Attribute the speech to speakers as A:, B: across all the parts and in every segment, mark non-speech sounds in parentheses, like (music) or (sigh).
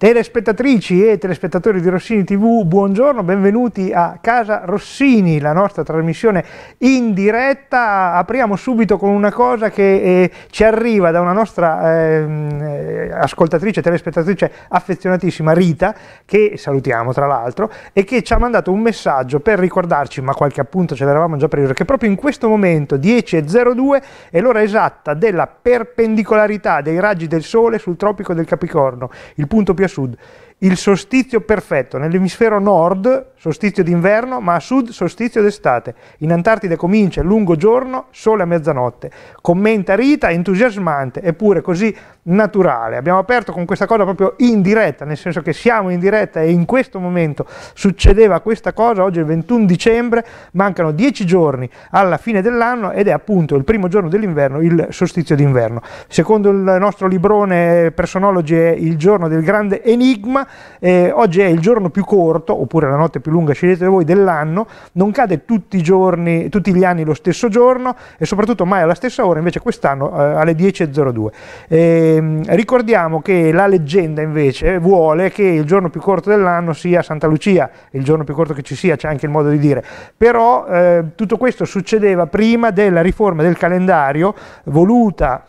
A: Telespettatrici e telespettatori di Rossini TV, buongiorno, benvenuti a Casa Rossini, la nostra trasmissione in diretta. Apriamo subito con una cosa che eh, ci arriva da una nostra ehm, eh, ascoltatrice, telespettatrice affezionatissima, Rita, che salutiamo tra l'altro, e che ci ha mandato un messaggio per ricordarci, ma qualche appunto ce l'eravamo già preso, che proprio in questo momento, 10.02, è l'ora esatta della perpendicolarità dei raggi del Sole sul tropico del Capricorno, il punto più a should il solstizio perfetto nell'emisfero nord, solstizio d'inverno, ma a sud solstizio d'estate. In Antartide comincia il lungo giorno, sole a mezzanotte. Commenta Rita, entusiasmante, eppure così naturale. Abbiamo aperto con questa cosa proprio in diretta, nel senso che siamo in diretta e in questo momento succedeva questa cosa, oggi è il 21 dicembre, mancano dieci giorni alla fine dell'anno ed è appunto il primo giorno dell'inverno, il solstizio d'inverno. Secondo il nostro librone Personology, è il giorno del grande enigma, eh, oggi è il giorno più corto, oppure la notte più lunga, scegliete voi, dell'anno, non cade tutti i giorni, tutti gli anni lo stesso giorno e soprattutto mai alla stessa ora, invece quest'anno eh, alle 10.02. Eh, ricordiamo che la leggenda invece vuole che il giorno più corto dell'anno sia Santa Lucia, il giorno più corto che ci sia, c'è anche il modo di dire, però eh, tutto questo succedeva prima della riforma del calendario voluta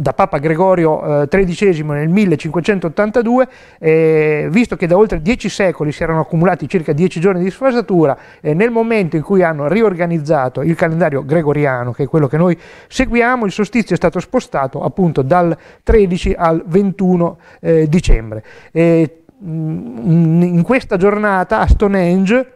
A: da Papa Gregorio eh, XIII nel 1582, eh, visto che da oltre dieci secoli si erano accumulati circa dieci giorni di sfasatura, eh, nel momento in cui hanno riorganizzato il calendario gregoriano, che è quello che noi seguiamo, il sostizio è stato spostato appunto dal 13 al 21 eh, dicembre. Mm, in questa giornata a Stonehenge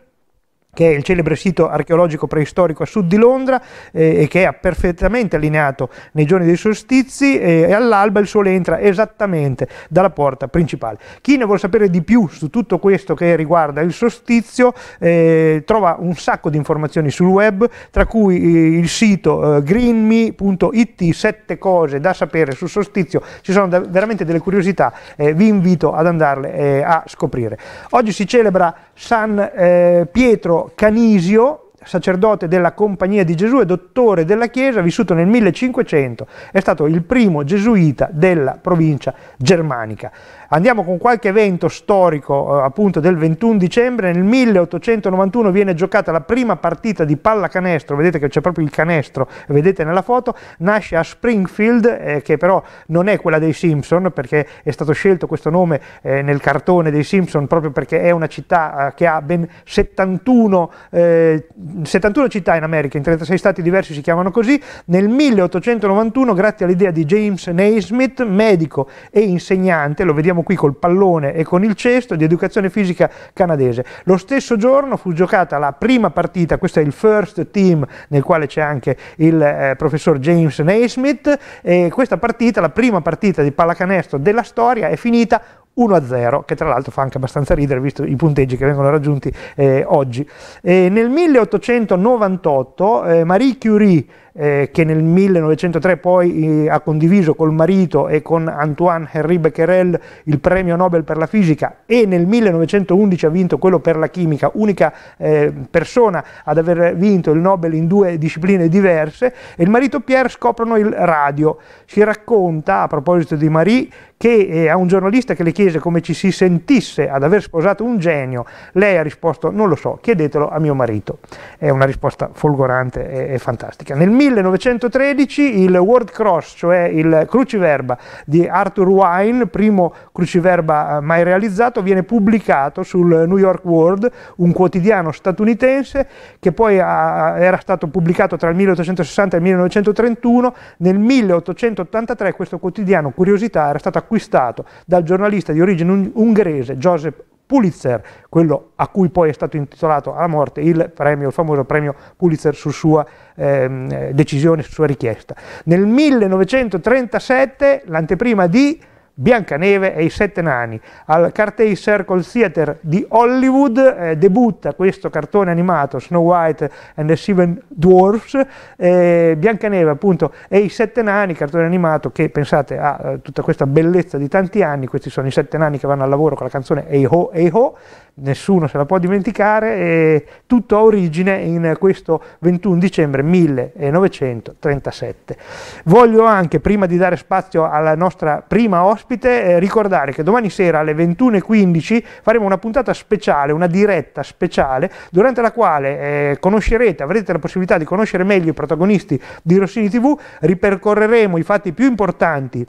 A: che è il celebre sito archeologico preistorico a sud di Londra eh, e che è perfettamente allineato nei giorni dei solstizi eh, e all'alba il sole entra esattamente dalla porta principale. Chi ne vuole sapere di più su tutto questo che riguarda il solstizio eh, trova un sacco di informazioni sul web, tra cui eh, il sito eh, greenme.it, sette cose da sapere sul solstizio, ci sono da, veramente delle curiosità, eh, vi invito ad andarle a scoprire. Oggi si celebra San Pietro Canisio, sacerdote della Compagnia di Gesù e dottore della Chiesa, vissuto nel 1500, è stato il primo gesuita della provincia germanica. Andiamo con qualche evento storico eh, appunto del 21 dicembre, nel 1891 viene giocata la prima partita di pallacanestro, vedete che c'è proprio il canestro, vedete nella foto, nasce a Springfield, eh, che però non è quella dei Simpson, perché è stato scelto questo nome eh, nel cartone dei Simpson proprio perché è una città eh, che ha ben 71, 71 eh, città in America, in 36 stati diversi si chiamano così, nel 1891 grazie all'idea di James Naismith, medico e insegnante, lo vediamo siamo qui col pallone e con il cesto di educazione fisica canadese. Lo stesso giorno fu giocata la prima partita, questo è il first team nel quale c'è anche il eh, professor James Naismith, e questa partita, la prima partita di pallacanestro della storia, è finita 1-0, che tra l'altro fa anche abbastanza ridere visto i punteggi che vengono raggiunti eh, oggi. E nel 1898 eh, Marie Curie eh, che nel 1903 poi eh, ha condiviso col marito e con Antoine Henri Becquerel il premio Nobel per la fisica e nel 1911 ha vinto quello per la chimica, unica eh, persona ad aver vinto il Nobel in due discipline diverse, e il marito Pierre scoprono il radio. Si racconta, a proposito di Marie, che eh, a un giornalista che le chiese come ci si sentisse ad aver sposato un genio, lei ha risposto non lo so, chiedetelo a mio marito. È una risposta folgorante e, e fantastica. Nel 1913 il World Cross, cioè il cruciverba di Arthur Wine, primo cruciverba eh, mai realizzato, viene pubblicato sul New York World, un quotidiano statunitense che poi eh, eh, era stato pubblicato tra il 1860 e il 1931. Nel 1883 questo quotidiano, curiosità, era stato acquistato dal giornalista di origine ungherese Joseph Pulitzer, quello a cui poi è stato intitolato alla morte il, premio, il famoso premio Pulitzer su sua ehm, decisione, su sua richiesta. Nel 1937 l'anteprima di Biancaneve e i Sette Nani al Cartey Circle Theater di Hollywood, eh, debutta questo cartone animato Snow White and the Seven Dwarfs, eh, Biancaneve appunto e i Sette Nani, cartone animato che pensate ha eh, tutta questa bellezza di tanti anni, questi sono i Sette Nani che vanno al lavoro con la canzone Hey Ho Hey Ho, nessuno se la può dimenticare, e tutto ha origine in questo 21 dicembre 1937. Voglio anche, prima di dare spazio alla nostra prima ospite, ospite, eh, ricordare che domani sera alle 21.15 faremo una puntata speciale, una diretta speciale, durante la quale eh, conoscerete, avrete la possibilità di conoscere meglio i protagonisti di Rossini TV, ripercorreremo i fatti più importanti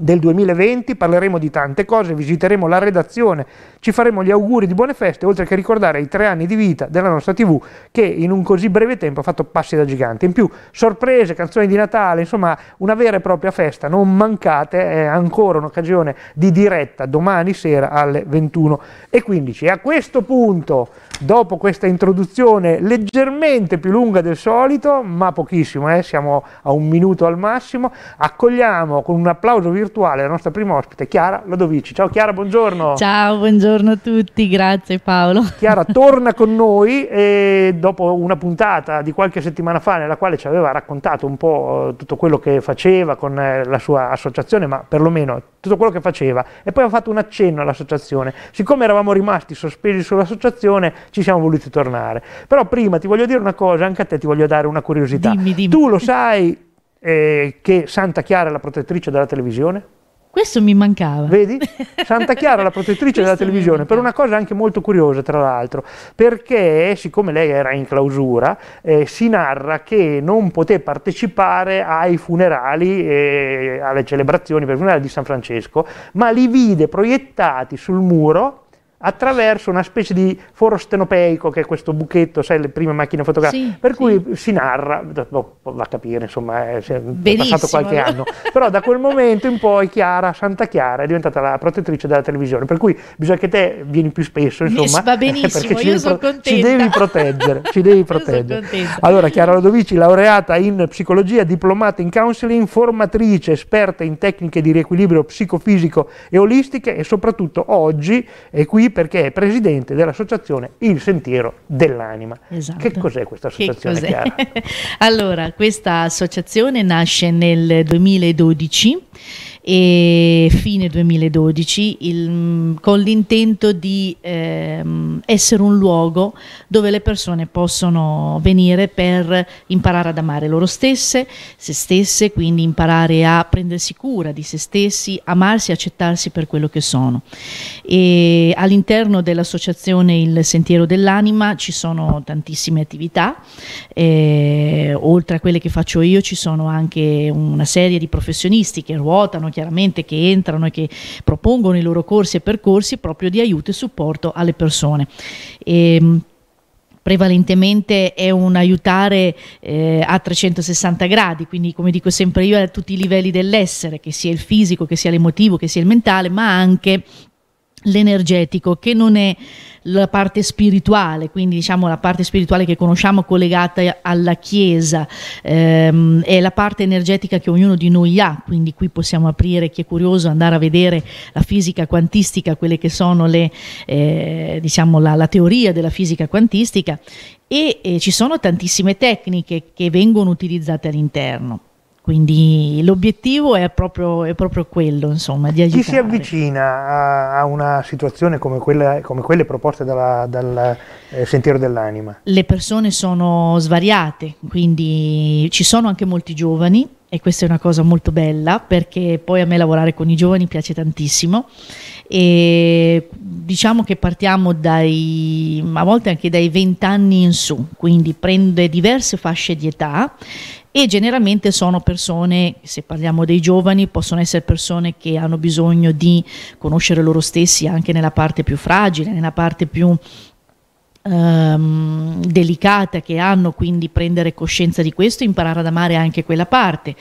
A: del 2020, parleremo di tante cose, visiteremo la redazione, ci faremo gli auguri di buone feste, oltre che ricordare i tre anni di vita della nostra TV che in un così breve tempo ha fatto passi da gigante. In più sorprese, canzoni di Natale, insomma una vera e propria festa, non mancate, è ancora un'occasione di diretta domani sera alle 21.15. E a questo punto, dopo questa introduzione leggermente più lunga del solito, ma pochissimo, eh, siamo a un minuto al massimo, accogliamo con un applauso virtuale virtuale la nostra prima ospite, Chiara Lodovici. Ciao Chiara, buongiorno.
B: Ciao, buongiorno a tutti,
A: grazie Paolo. Chiara (laughs) torna con noi e dopo una puntata di qualche settimana fa nella quale ci aveva raccontato un po' eh, tutto quello che faceva con eh, la sua associazione, ma perlomeno tutto quello che faceva e poi ha fatto un accenno all'associazione. Siccome eravamo rimasti sospesi sull'associazione, ci siamo voluti tornare. Però prima ti voglio dire una cosa, anche a te ti voglio dare una curiosità. Dimmi, dimmi. Tu lo sai eh, che Santa Chiara è la protettrice della televisione?
B: Questo mi mancava.
A: Vedi? (laughs) Santa Chiara, la protettrice della televisione, per una cosa anche molto curiosa, tra l'altro, perché siccome lei era in clausura, eh, si narra che non poté partecipare ai funerali, eh, alle celebrazioni per il funerale di San Francesco, ma li vide proiettati sul muro attraverso una specie di foro stenopeico, che è questo buchetto, sai, le prime macchine fotografiche, sì, per cui si narra, oh, va a capire, insomma, eh, è, è passato qualche anno, però da quel momento in poi Chiara, Santa Chiara, è diventata la protettrice della televisione, per cui bisogna che te vieni più spesso, insomma, va benissimo, (laughs) perché ci, sono pro- ci devi proteggere, ci devi (laughs) proteggere. Allora, Chiara Lodovici, laureata in psicologia, diplomata in counseling, formatrice, esperta in tecniche di riequilibrio psicofisico e olistiche e soprattutto oggi è qui perché è presidente dell'associazione Il Sentiero dell'Anima. Esatto. Che cos'è questa associazione? Cos'è?
B: (laughs) allora, questa associazione nasce nel 2012 e fine 2012 il, con l'intento di ehm, essere un luogo dove le persone possono venire per imparare ad amare loro stesse, se stesse, quindi imparare a prendersi cura di se stessi, amarsi, accettarsi per quello che sono. E all'interno dell'associazione Il Sentiero dell'Anima ci sono tantissime attività, eh, oltre a quelle che faccio io ci sono anche una serie di professionisti che ruotano, chiaramente, che entrano e che propongono i loro corsi e percorsi proprio di aiuto e supporto alle persone. E, ehm, prevalentemente è un aiutare eh, a 360 gradi, quindi come dico sempre io a tutti i livelli dell'essere, che sia il fisico, che sia l'emotivo, che sia il mentale, ma anche l'energetico che non è la parte spirituale, quindi diciamo la parte spirituale che conosciamo collegata alla Chiesa, ehm, è la parte energetica che ognuno di noi ha, quindi qui possiamo aprire, chi è curioso, andare a vedere la fisica quantistica, quelle che sono le, eh, diciamo la, la teoria della fisica quantistica e eh, ci sono tantissime tecniche che vengono utilizzate all'interno. Quindi l'obiettivo è proprio, è proprio quello, insomma, di aiutare. Chi si avvicina a, una situazione come, quella, come
A: quelle proposte dalla, dal eh, Sentiero dell'Anima?
B: Le persone sono svariate, quindi ci sono anche molti giovani e questa è una cosa molto bella perché poi a me lavorare con i giovani piace tantissimo e diciamo che partiamo dai a volte anche dai 20 anni in su quindi prende diverse fasce di età e generalmente sono persone, se parliamo dei giovani, possono essere persone che hanno bisogno di conoscere loro stessi anche nella parte più fragile, nella parte più ehm, delicata che hanno, quindi prendere coscienza di questo, imparare ad amare anche quella parte,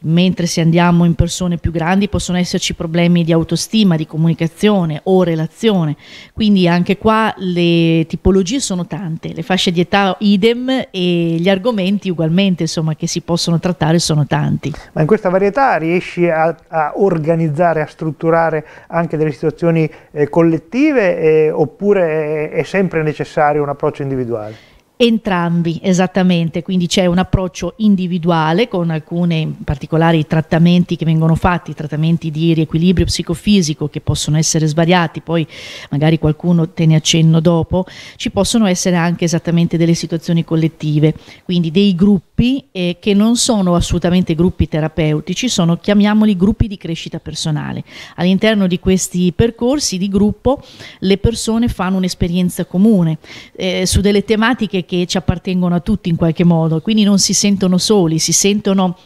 B: mentre se andiamo in persone più grandi possono esserci problemi di autostima, di comunicazione o relazione, quindi anche qua le tipologie sono tante, le fasce di età idem e gli argomenti ugualmente insomma che si possono trattare sono tanti.
A: Ma in questa varietà riesci a, a organizzare, a strutturare anche delle situazioni eh, collettive eh, oppure è, è sempre necessario? necessario un approccio individuale?
B: Entrambi, esattamente, quindi c'è un approccio individuale con alcuni particolari trattamenti che vengono fatti, trattamenti di riequilibrio psicofisico che possono essere svariati, poi magari qualcuno te ne accenno dopo, ci possono essere anche esattamente delle situazioni collettive, quindi dei gruppi gruppi eh, che non sono assolutamente gruppi terapeutici, sono chiamiamoli gruppi di crescita personale. All'interno di questi percorsi di gruppo le persone fanno un'esperienza comune eh, su delle tematiche che ci appartengono a tutti in qualche modo, quindi non si sentono soli, si sentono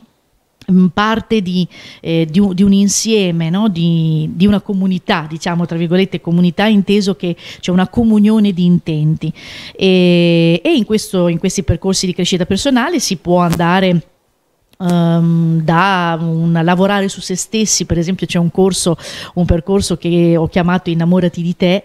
B: Mm, parte di, eh, di, un, di, un, insieme, no? di, di, una comunità, diciamo tra virgolette comunità, inteso che c'è una comunione di intenti e, e in, questo, in questi percorsi di crescita personale si può andare ehm, da un, lavorare su se stessi, per esempio c'è un corso, un percorso che ho chiamato Innamorati di te,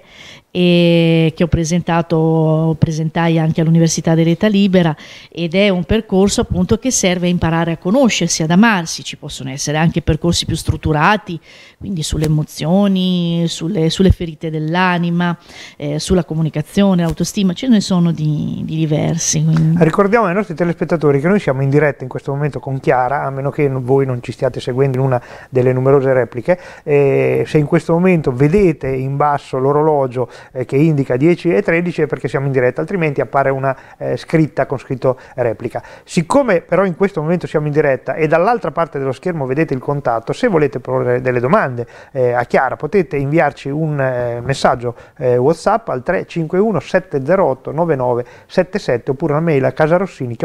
B: e che ho presentato, presentai anche all'Università dell'Età Libera ed è un percorso appunto che serve a imparare a conoscersi, ad amarsi, ci possono essere anche percorsi più strutturati, quindi sulle emozioni, sulle, sulle ferite dell'anima, eh, sulla comunicazione, l'autostima, ce ne sono di, di diversi. Quindi.
A: Ricordiamo ai nostri telespettatori che noi siamo in diretta in questo momento con Chiara, a meno che voi non ci stiate seguendo in una delle numerose repliche, eh, se in questo momento vedete in basso l'orologio eh, che indica 10 e 13 è perché siamo in diretta, altrimenti appare una eh, scritta con scritto replica. Siccome però in questo momento siamo in diretta e dall'altra parte dello schermo vedete il contatto, se volete porre delle domande eh, a Chiara potete inviarci un eh, messaggio eh, WhatsApp al 351 708 9977 oppure una mail a casarossini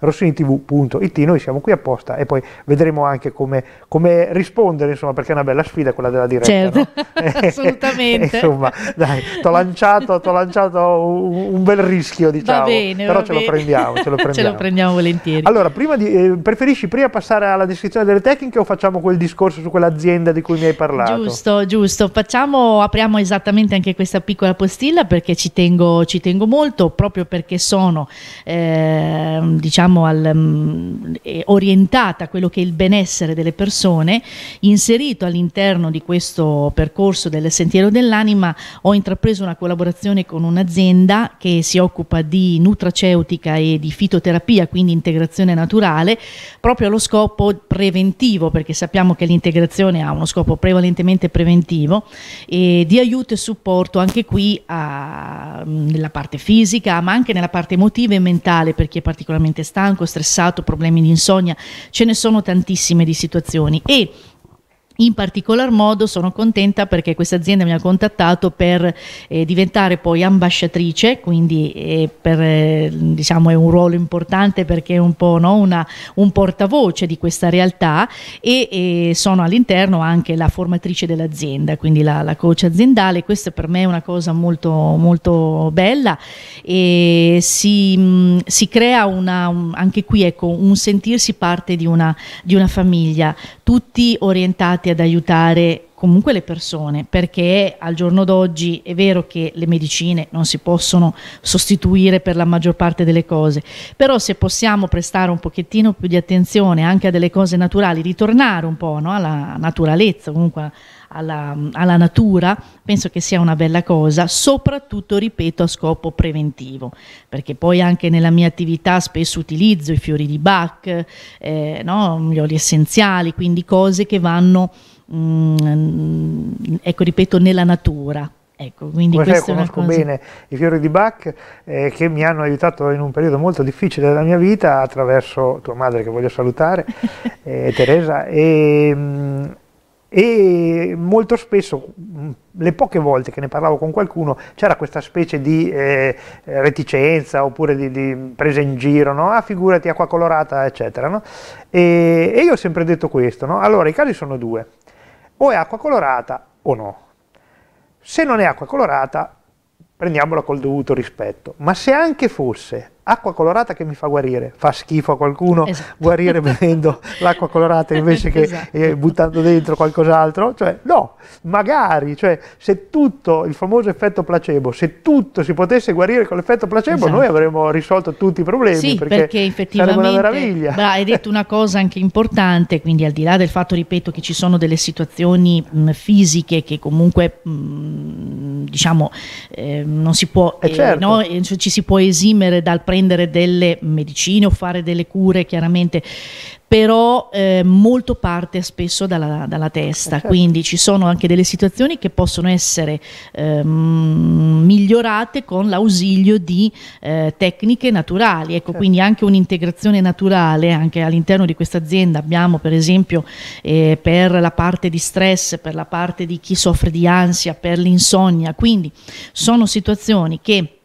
A: rossinitv.it, noi siamo qui apposta e poi vedremo anche come, come rispondere, insomma, perché è una bella sfida quella della diretta. Certo.
B: No? (laughs) assolutamente. (laughs) insomma,
A: dai, (laughs) T'ho lanciato, lanciato, un, bel rischio, diciamo. Bene, Però (laughs) ce lo, prendiamo, ce lo prendiamo, ce lo prendiamo. volentieri. Allora, prima di, eh, preferisci prima passare alla descrizione delle tecniche o facciamo quel discorso su quell'azienda di cui mi hai parlato? Giusto,
B: giusto. Facciamo, apriamo esattamente anche questa piccola postilla perché ci tengo, ci tengo molto, proprio perché sono, eh, diciamo, al, mh, mm, orientata a quello che è il benessere delle persone, inserito all'interno di questo percorso del Sentiero dell'Anima ho intrapreso intrapreso una collaborazione con un'azienda che si occupa di nutraceutica e di fitoterapia, quindi integrazione naturale, proprio allo scopo preventivo, perché sappiamo che l'integrazione ha uno scopo prevalentemente preventivo, e di aiuto e supporto anche qui a, nella parte fisica, ma anche nella parte emotiva e mentale, per chi è particolarmente stanco, stressato, problemi di insonnia, ce ne sono tantissime di situazioni. E in particolar modo sono contenta perché questa azienda mi ha contattato per eh, diventare poi ambasciatrice, quindi eh, per, eh, diciamo è un ruolo importante perché è un po' no, una, un portavoce di questa realtà e sono all'interno anche la formatrice dell'azienda, quindi la, la, coach aziendale. Questa per me è una cosa molto, molto bella e si, mh, mm, si crea una, un, anche qui ecco, un sentirsi parte di una, di una famiglia tutti orientati ad aiutare comunque le persone, perché al giorno d'oggi è vero che le medicine non si possono sostituire per la maggior parte delle cose, però se possiamo prestare un pochettino più di attenzione anche a delle cose naturali, ritornare un po' no? alla naturalezza, comunque alla, alla natura, penso che sia una bella cosa, soprattutto, ripeto, a scopo preventivo, perché poi anche nella mia attività spesso utilizzo i fiori di Bach, eh, no? gli oli essenziali, quindi cose che vanno, mh, mm, ecco, ripeto, nella natura, Ecco, quindi Come sai, conosco cosa... bene
A: i fiori di Bach eh, che mi hanno aiutato in un periodo molto difficile della mia vita attraverso tua madre che voglio salutare, (laughs) eh, Teresa, e, mm, e molto spesso, mm, le poche volte che ne parlavo con qualcuno, c'era questa specie di eh, reticenza oppure di, di, presa in giro, no? ah figurati acqua colorata eccetera, no? e, e, io ho sempre detto questo, no? allora i casi sono due, o è acqua colorata o no, se non è acqua colorata prendiamola col dovuto rispetto, ma se anche fosse acqua colorata che mi fa guarire, fa schifo a qualcuno esatto. guarire bevendo (laughs) l'acqua colorata invece che esatto. Eh, buttando dentro qualcos'altro, cioè no, magari, cioè, se tutto, il famoso effetto placebo, se tutto si potesse guarire con l'effetto placebo esatto. noi avremmo risolto tutti i problemi, sì, perché, perché effettivamente una meraviglia. Bra,
B: hai detto una cosa anche importante, quindi al di là del fatto, ripeto, che ci sono delle situazioni mh, mm, fisiche che comunque mh, mm, diciamo eh, non si può, eh, eh certo. no, eh, cioè ci si può esimere dal prendere prendere delle medicine o fare delle cure chiaramente però eh, molto parte spesso dalla, dalla testa, certo. quindi ci sono anche delle situazioni che possono essere eh, migliorate con l'ausilio di eh, tecniche naturali, ecco, certo. quindi anche un'integrazione naturale, anche all'interno di questa azienda abbiamo per esempio eh, per la parte di stress, per la parte di chi soffre di ansia, per l'insonnia, quindi sono situazioni che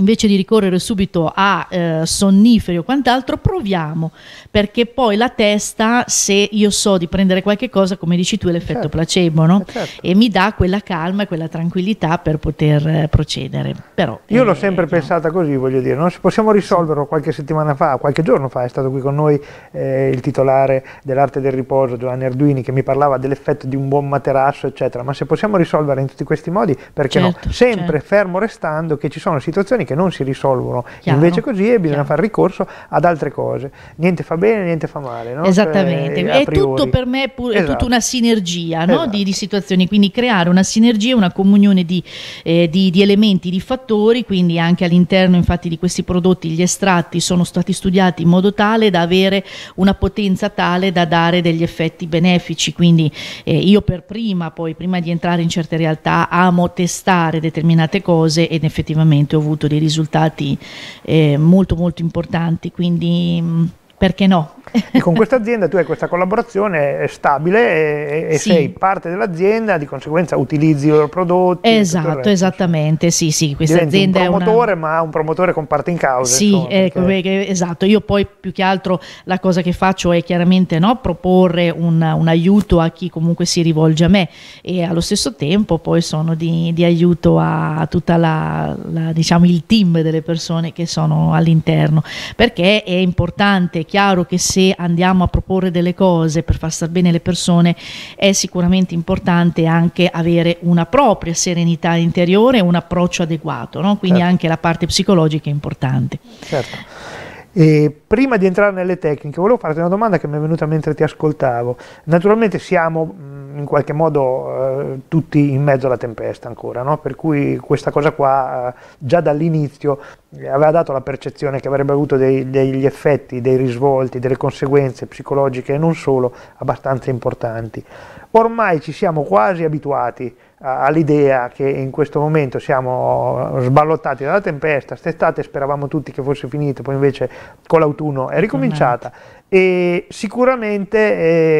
B: invece di ricorrere subito a eh, sonniferi o quant'altro, proviamo, perché poi la testa, se io so di prendere qualche cosa, come dici tu, è l'effetto certo, placebo, no? Eh, certo. E mi dà quella calma e quella tranquillità per poter eh, procedere. Però,
A: io eh, l'ho sempre pensata così, voglio dire, non possiamo risolverlo qualche settimana fa, qualche giorno fa è stato qui con noi eh, il titolare dell'arte del riposo, Giovanni Arduini, che mi parlava dell'effetto di un buon materasso, eccetera, ma se possiamo risolvere in tutti questi modi, perché certo, no? Sempre certo. fermo restando che ci sono situazioni che non si risolvono Chiaro. invece così e bisogna Chiaro. fare ricorso ad altre cose. Niente fa bene, niente fa male. No? Esattamente, cioè, è tutto per
B: me è, pu- esatto. tutta una sinergia no? esatto. di, di, situazioni, quindi creare una sinergia, una comunione di, eh, di, di elementi, di fattori, quindi anche all'interno infatti di questi prodotti gli estratti sono stati studiati in modo tale da avere una potenza tale da dare degli effetti benefici, quindi eh, io per prima, poi prima di entrare in certe realtà, amo testare determinate cose ed effettivamente ho avuto dei risultati eh, molto molto importanti, quindi mm, perché no? E con
A: questa azienda tu hai questa collaborazione stabile e, e sì. sei parte dell'azienda, di conseguenza utilizzi i loro prodotti. Esatto,
B: esattamente, sì, sì, questa Diventi azienda un promotore,
A: è una... ma un promotore con parte in causa. Sì, insomma,
B: ecco, perché... Eh, eh, esatto, io poi più che altro la cosa che faccio è chiaramente no, proporre un, un, aiuto a chi comunque si rivolge a me e allo stesso tempo poi sono di, di aiuto a tutta la, la, diciamo il team delle persone che sono all'interno, perché è importante, è chiaro che se andiamo a proporre delle cose per far star bene le persone è sicuramente importante anche avere una propria serenità interiore e un approccio adeguato, no? quindi certo. anche la parte psicologica è importante.
A: Certo. E prima di entrare nelle tecniche, volevo farti una domanda che mi è venuta mentre ti ascoltavo. Naturalmente siamo mm, in qualche modo eh, tutti in mezzo alla tempesta ancora, no? per cui questa cosa qua eh, già dall'inizio eh, aveva dato la percezione che avrebbe avuto dei, degli effetti, dei risvolti, delle conseguenze psicologiche e non solo abbastanza importanti. Ormai ci siamo quasi abituati all'idea che in questo momento siamo sballottati dalla tempesta, st'estate speravamo tutti che fosse finita, poi invece con l'autunno è ricominciata e sicuramente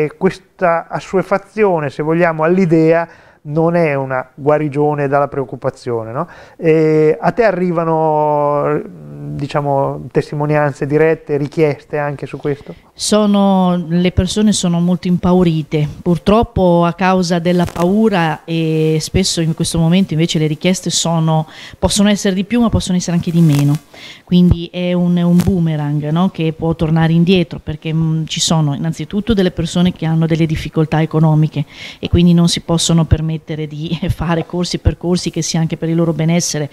A: eh, questa assuefazione, se vogliamo, all'idea non è una guarigione dalla preoccupazione. No? a te arrivano diciamo, testimonianze dirette, richieste anche su questo?
B: sono, le persone sono molto impaurite, purtroppo a causa della paura e spesso in questo momento invece le richieste sono, possono essere di più ma possono essere anche di meno, quindi è un, è un boomerang no? che può tornare indietro perché mh, mm, ci sono innanzitutto delle persone che hanno delle difficoltà economiche e quindi non si possono permettere di (laughs) fare corsi e percorsi che sia anche per il loro benessere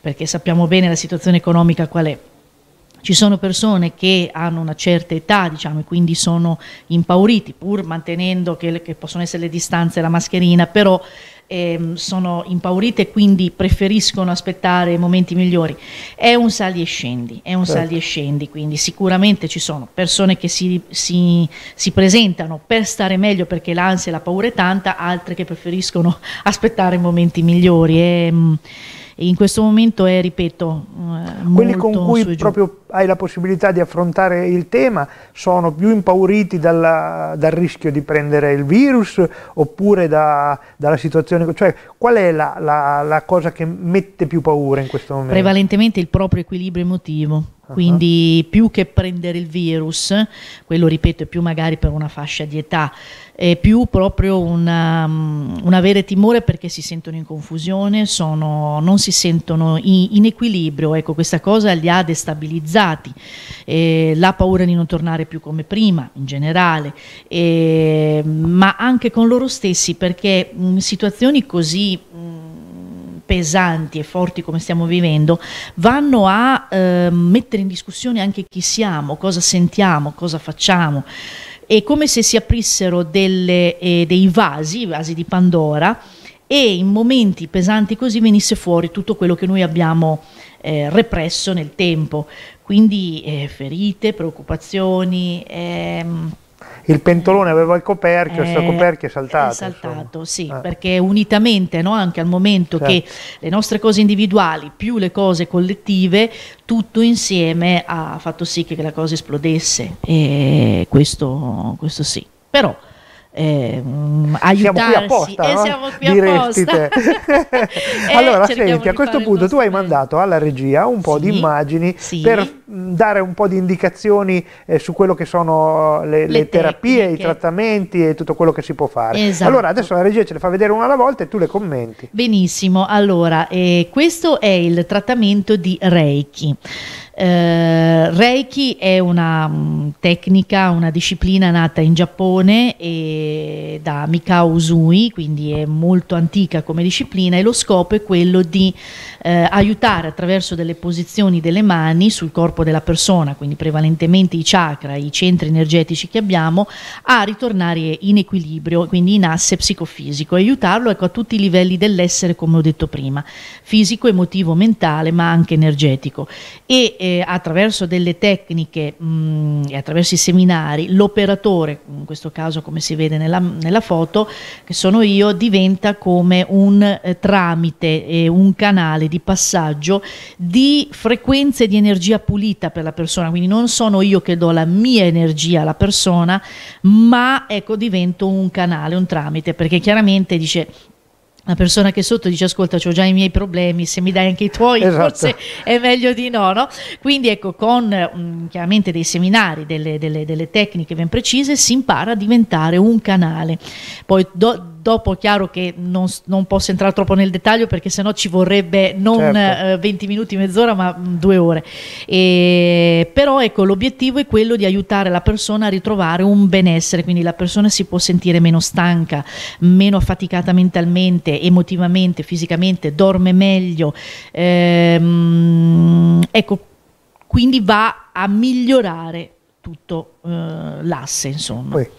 B: perché sappiamo bene la situazione economica qual è ci sono persone che hanno una certa età, diciamo, e quindi sono impauriti, pur mantenendo che, che possono essere le distanze e la mascherina, però ehm, sono impaurite e quindi preferiscono aspettare momenti migliori. È un sali e scendi, è un certo. sali e certo. scendi, quindi sicuramente ci sono persone che si, si, si presentano per stare meglio perché l'ansia e la paura è tanta, altre che preferiscono (laughs) aspettare momenti migliori. E, ehm, mh, in questo momento è, ripeto, eh, molto quelli con cui proprio
A: hai la possibilità di affrontare il tema sono più impauriti dalla, dal rischio di prendere il virus oppure da, dalla situazione, cioè qual è la, la, la, cosa che mette più paura in questo momento? Prevalentemente
B: il proprio equilibrio emotivo. Uh -huh. Quindi più che prendere il virus, quello ripeto è più magari per una fascia di età è più proprio una, um, un avere timore perché si sentono in confusione, sono, non si sentono in, in, equilibrio, ecco questa cosa li ha destabilizzati, eh, la paura di non tornare più come prima in generale, eh, ma anche con loro stessi perché in mm, situazioni così mm, pesanti e forti come stiamo vivendo vanno a eh, mettere in discussione anche chi siamo, cosa sentiamo, cosa facciamo è come se si aprissero delle, eh, dei vasi, vasi di Pandora, e in momenti pesanti così venisse fuori tutto quello che noi abbiamo eh, represso nel tempo, quindi eh, ferite, preoccupazioni. Eh,
A: il pentolone aveva il coperchio, il eh, coperchio
B: è saltato. È saltato, insomma. sì, eh. perché unitamente no, anche al momento certo. che le nostre cose individuali più le cose collettive, tutto insieme ha fatto sì che la cosa esplodesse. E questo, questo sì. Però eh, um, aiutarsi siamo qui apposta, e eh, no? siamo qui Diresti apposta
A: (laughs) eh, allora senti a
B: questo punto tu hai
A: mandato alla regia un po' sì, di immagini sì. per dare un po' di indicazioni eh, su quello che sono eh, le, le, le terapie, tecniche. i trattamenti e tutto quello che si può fare. Esatto. Allora adesso la regia ce le fa vedere una alla volta e tu le commenti.
B: Benissimo, allora eh, questo è il trattamento di Reiki. Eh, Reiki è una m, mm, tecnica, una disciplina nata in Giappone e da Mikao Usui, quindi è molto antica come disciplina e lo scopo è quello di eh, aiutare attraverso delle posizioni delle mani sul corpo della persona, quindi prevalentemente i chakra, i centri energetici che abbiamo, a ritornare in equilibrio, quindi in asse psicofisico, e aiutarlo ecco, a tutti i livelli dell'essere, come ho detto prima, fisico, emotivo, mentale, ma anche energetico. E eh, attraverso delle tecniche mh, e attraverso i seminari, l'operatore, in questo caso come si vede nella, nella foto, che sono io, diventa come un eh, tramite, eh, un canale di passaggio di frequenze di energia pulita per la persona, quindi non sono io che do la mia energia alla persona, ma ecco divento un canale, un tramite, perché chiaramente dice la persona che sotto dice ascolta ho già i miei problemi se mi dai anche i tuoi esatto. forse è meglio di no, no? quindi ecco con mm, chiaramente dei seminari delle, delle, delle, tecniche ben precise si impara a diventare un canale poi do, dopo chiaro che non, non, posso entrare troppo nel dettaglio perché sennò ci vorrebbe non certo. eh, 20 minuti, mezz'ora, ma mh, mm, due ore. E, però ecco, l'obiettivo è quello di aiutare la persona a ritrovare un benessere, quindi la persona si può sentire meno stanca, meno affaticata mentalmente, emotivamente, fisicamente, dorme meglio. Ehm, ecco, quindi va a migliorare tutto eh, l'asse, insomma. Poi.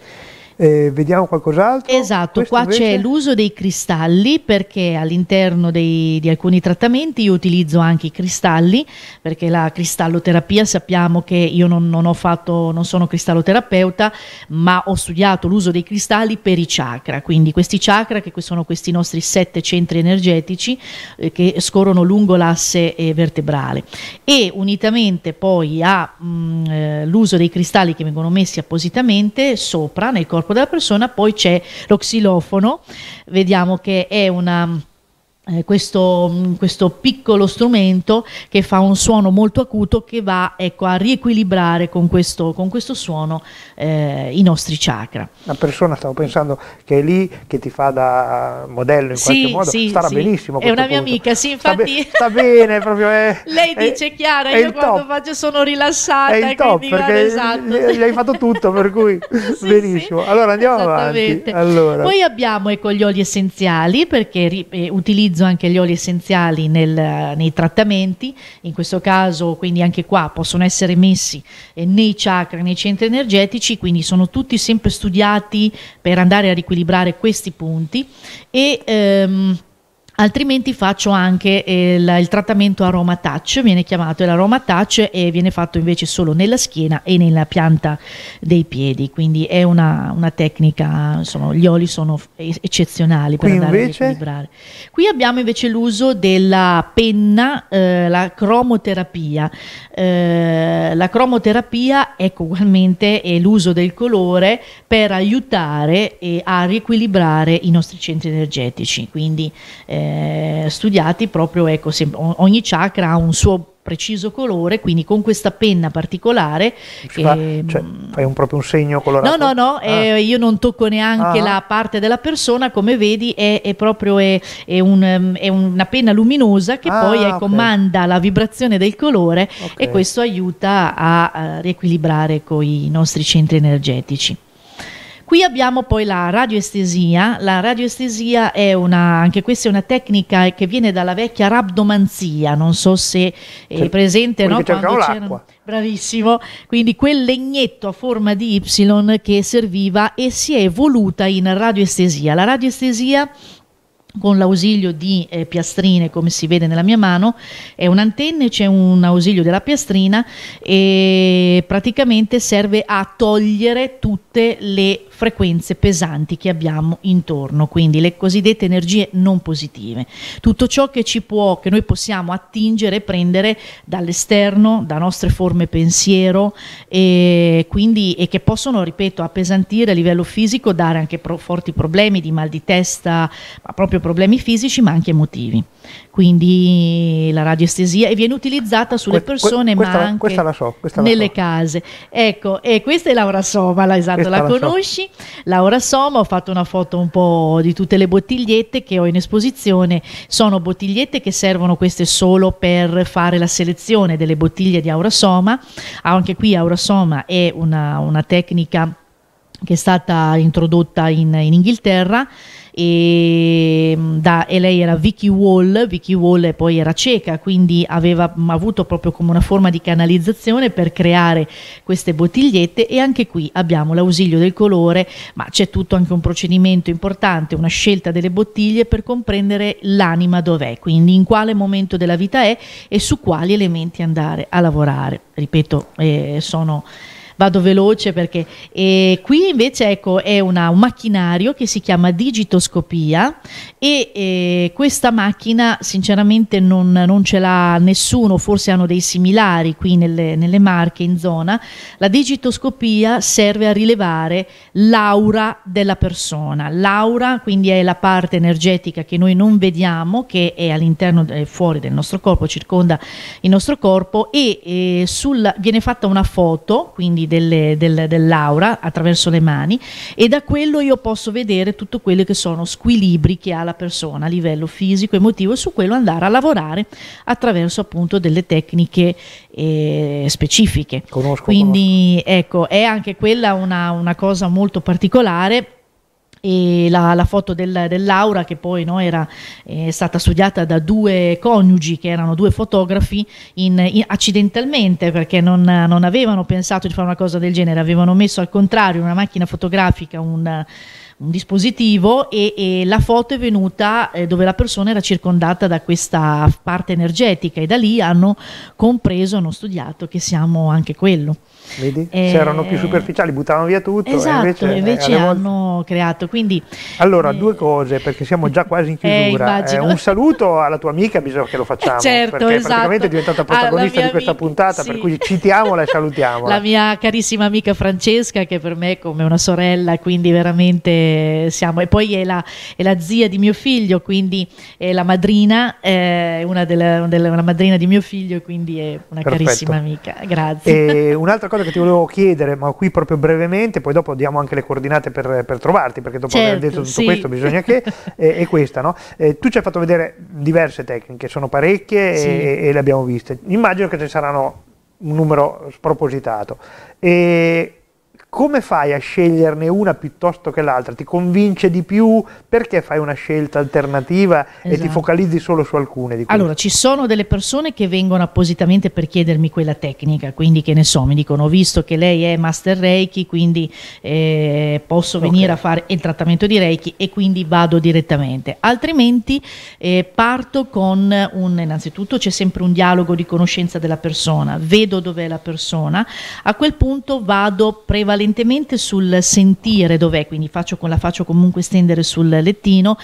B: Eh, vediamo qualcos'altro. Esatto, Questo qua invece... c'è l'uso dei cristalli perché all'interno dei, di alcuni trattamenti io utilizzo anche i cristalli perché la cristalloterapia sappiamo che io non, non ho fatto, non sono cristalloterapeuta ma ho studiato l'uso dei cristalli per i chakra, quindi questi chakra che sono questi nostri sette centri energetici eh, che scorrono lungo l'asse eh, vertebrale e unitamente poi all'uso mm, eh, dei cristalli che vengono messi appositamente sopra nel corpo corpo della persona, poi c'è lo xilofono, vediamo che è una eh, questo, mm, questo, piccolo strumento che fa un suono molto acuto che va ecco, a riequilibrare con questo, con questo suono eh, i nostri chakra.
A: Una persona, stavo pensando, che è lì, che ti fa da modello in sì, qualche modo, sì, starà sì. benissimo. È una mia punto. amica,
B: sì, infatti. Sta, be- sta bene, proprio. È, eh. (laughs) Lei è, dice, Chiara, io quando top. faccio sono rilassata. È il top, perché esatto. gli,
A: gli hai fatto tutto, per cui (laughs) benissimo. Allora andiamo avanti. Allora. Poi
B: abbiamo ecco, gli oli essenziali perché ri- eh, utilizziamo utilizzo anche gli oli essenziali nel, nei trattamenti, in questo caso quindi anche qua possono essere messi eh, nei chakra, nei centri energetici, quindi sono tutti sempre studiati per andare a riequilibrare questi punti e ehm, altrimenti faccio anche eh, il, il trattamento aroma touch, viene chiamato l'aroma touch e viene fatto invece solo nella schiena e nella pianta dei piedi, quindi è una, una tecnica, insomma gli oli sono eccezionali per Qui andare invece? a equilibrare. Qui abbiamo invece l'uso della penna, eh, la cromoterapia, eh, la cromoterapia ecco ugualmente è l'uso del colore per aiutare eh, a riequilibrare i nostri centri energetici, quindi eh, eh, studiati proprio, ecco, se, ogni chakra ha un suo preciso colore, quindi con questa penna particolare... Che, fa,
A: cioè, mm, fai un, proprio un segno colorato? No,
B: no, no, ah. eh, io non tocco neanche ah. la parte della persona, come vedi è, è proprio è, è, un, mm, è, una penna luminosa che ah, poi ecco, okay. manda la vibrazione del colore okay. e questo aiuta a, a eh, riequilibrare con i nostri centri energetici. Qui abbiamo poi la radioestesia. La radioestesia è una, anche questa è una tecnica che viene dalla vecchia rabdomanzia, non so se è presente, no? Quando l'acqua. Bravissimo, quindi quel legnetto a forma di Y che serviva e si è evoluta in radioestesia. La radioestesia con l'ausilio di eh, piastrine come si vede nella mia mano è un'antenna c'è un ausilio della piastrina e praticamente serve a togliere tutte le frequenze pesanti che abbiamo intorno quindi le cosiddette energie non positive tutto ciò che ci può che noi possiamo attingere e prendere dall'esterno da nostre forme pensiero e quindi e che possono ripeto appesantire a livello fisico dare anche pro, forti problemi di mal di testa ma proprio proprio problemi fisici ma anche emotivi. Quindi la radioestesia e viene utilizzata sulle persone que- ma anche la, la so, nelle so. case. Ecco, e questa è Laura Soma, la, esatto, la, la, conosci? So. Laura Soma, ho fatto una foto un po' di tutte le bottigliette che ho in esposizione, sono bottigliette che servono queste solo per fare la selezione delle bottiglie di Aura Soma. Anche qui Aura Soma è una, una tecnica che è stata introdotta in, in Inghilterra e, ehm, da, e, lei era Vicky Wall, Vicky Wall poi era cieca, quindi aveva avuto proprio come una forma di canalizzazione per creare queste bottigliette e anche qui abbiamo l'ausilio del colore, ma c'è tutto anche un procedimento importante, una scelta delle bottiglie per comprendere l'anima dov'è, quindi in quale momento della vita è e su quali elementi andare a lavorare. Ripeto, eh, sono vado veloce perché e qui invece ecco è una, un macchinario che si chiama digitoscopia e, e questa macchina sinceramente non, non, ce l'ha nessuno, forse hanno dei similari qui nelle, nelle marche in zona. La digitoscopia serve a rilevare l'aura della persona. L'aura quindi è la parte energetica che noi non vediamo, che è all'interno e fuori del nostro corpo, circonda il nostro corpo e, e sul, viene fatta una foto, quindi delle, del, dell'aura attraverso le mani e da quello io posso vedere tutto quello che sono squilibri che ha la persona a livello fisico, emotivo e su quello andare a lavorare attraverso appunto delle tecniche eh, specifiche. Conosco, Quindi conosco. ecco, è anche quella una, una cosa molto particolare e la, la foto del, dell'aura che poi no, era eh, stata studiata da due coniugi che erano due fotografi in, in, accidentalmente perché non, non, avevano pensato di fare una cosa del genere, avevano messo al contrario una macchina fotografica, un, un dispositivo e, e, la foto è venuta eh, dove la persona era circondata da questa parte energetica e da lì hanno compreso, hanno studiato che siamo anche quello.
A: Vedi? Eh, Se erano più eh, superficiali buttavano via tutto. Esatto, invece, eh, invece eh,
B: hanno creato. Quindi,
A: allora, eh, due cose, perché siamo già quasi in eh, chiusura. un saluto alla tua amica, bisogna che lo facciamo, (laughs) certo, perché esatto. praticamente è diventata protagonista di questa amica, puntata, sì. per cui citiamola e (laughs) salutiamola. La
B: mia carissima amica Francesca, che per me è come una sorella, quindi veramente siamo... E poi è la, è la zia di mio figlio, quindi è la madrina, è una della, della madrina di mio figlio, quindi è una Perfetto. carissima amica. Grazie.
A: E un'altra cosa cosa che ti volevo chiedere, ma qui proprio brevemente, poi dopo diamo anche le coordinate per, per trovarti, perché dopo certo, aver detto tutto certo, sì. questo bisogna che, (laughs) eh, è questa, no? Eh, tu ci hai fatto vedere diverse tecniche, sono parecchie sì. e, e le abbiamo viste. Immagino che ci saranno un numero spropositato. E come fai a sceglierne una piuttosto che l'altra? Ti convince di più? Perché fai una scelta alternativa esatto. e ti esatto. focalizzi solo su alcune di queste? Allora,
B: ci sono delle persone che vengono appositamente per chiedermi quella tecnica, quindi che ne so, mi dicono, ho visto che lei è master Reiki, quindi eh, posso okay. venire a fare il trattamento di Reiki e quindi vado direttamente. Altrimenti eh, parto con un, innanzitutto c'è sempre un dialogo di conoscenza della persona, vedo dov'è la persona, a quel punto vado prevalentemente prevalentemente sul sentire dov'è, quindi faccio con la faccio comunque stendere sul lettino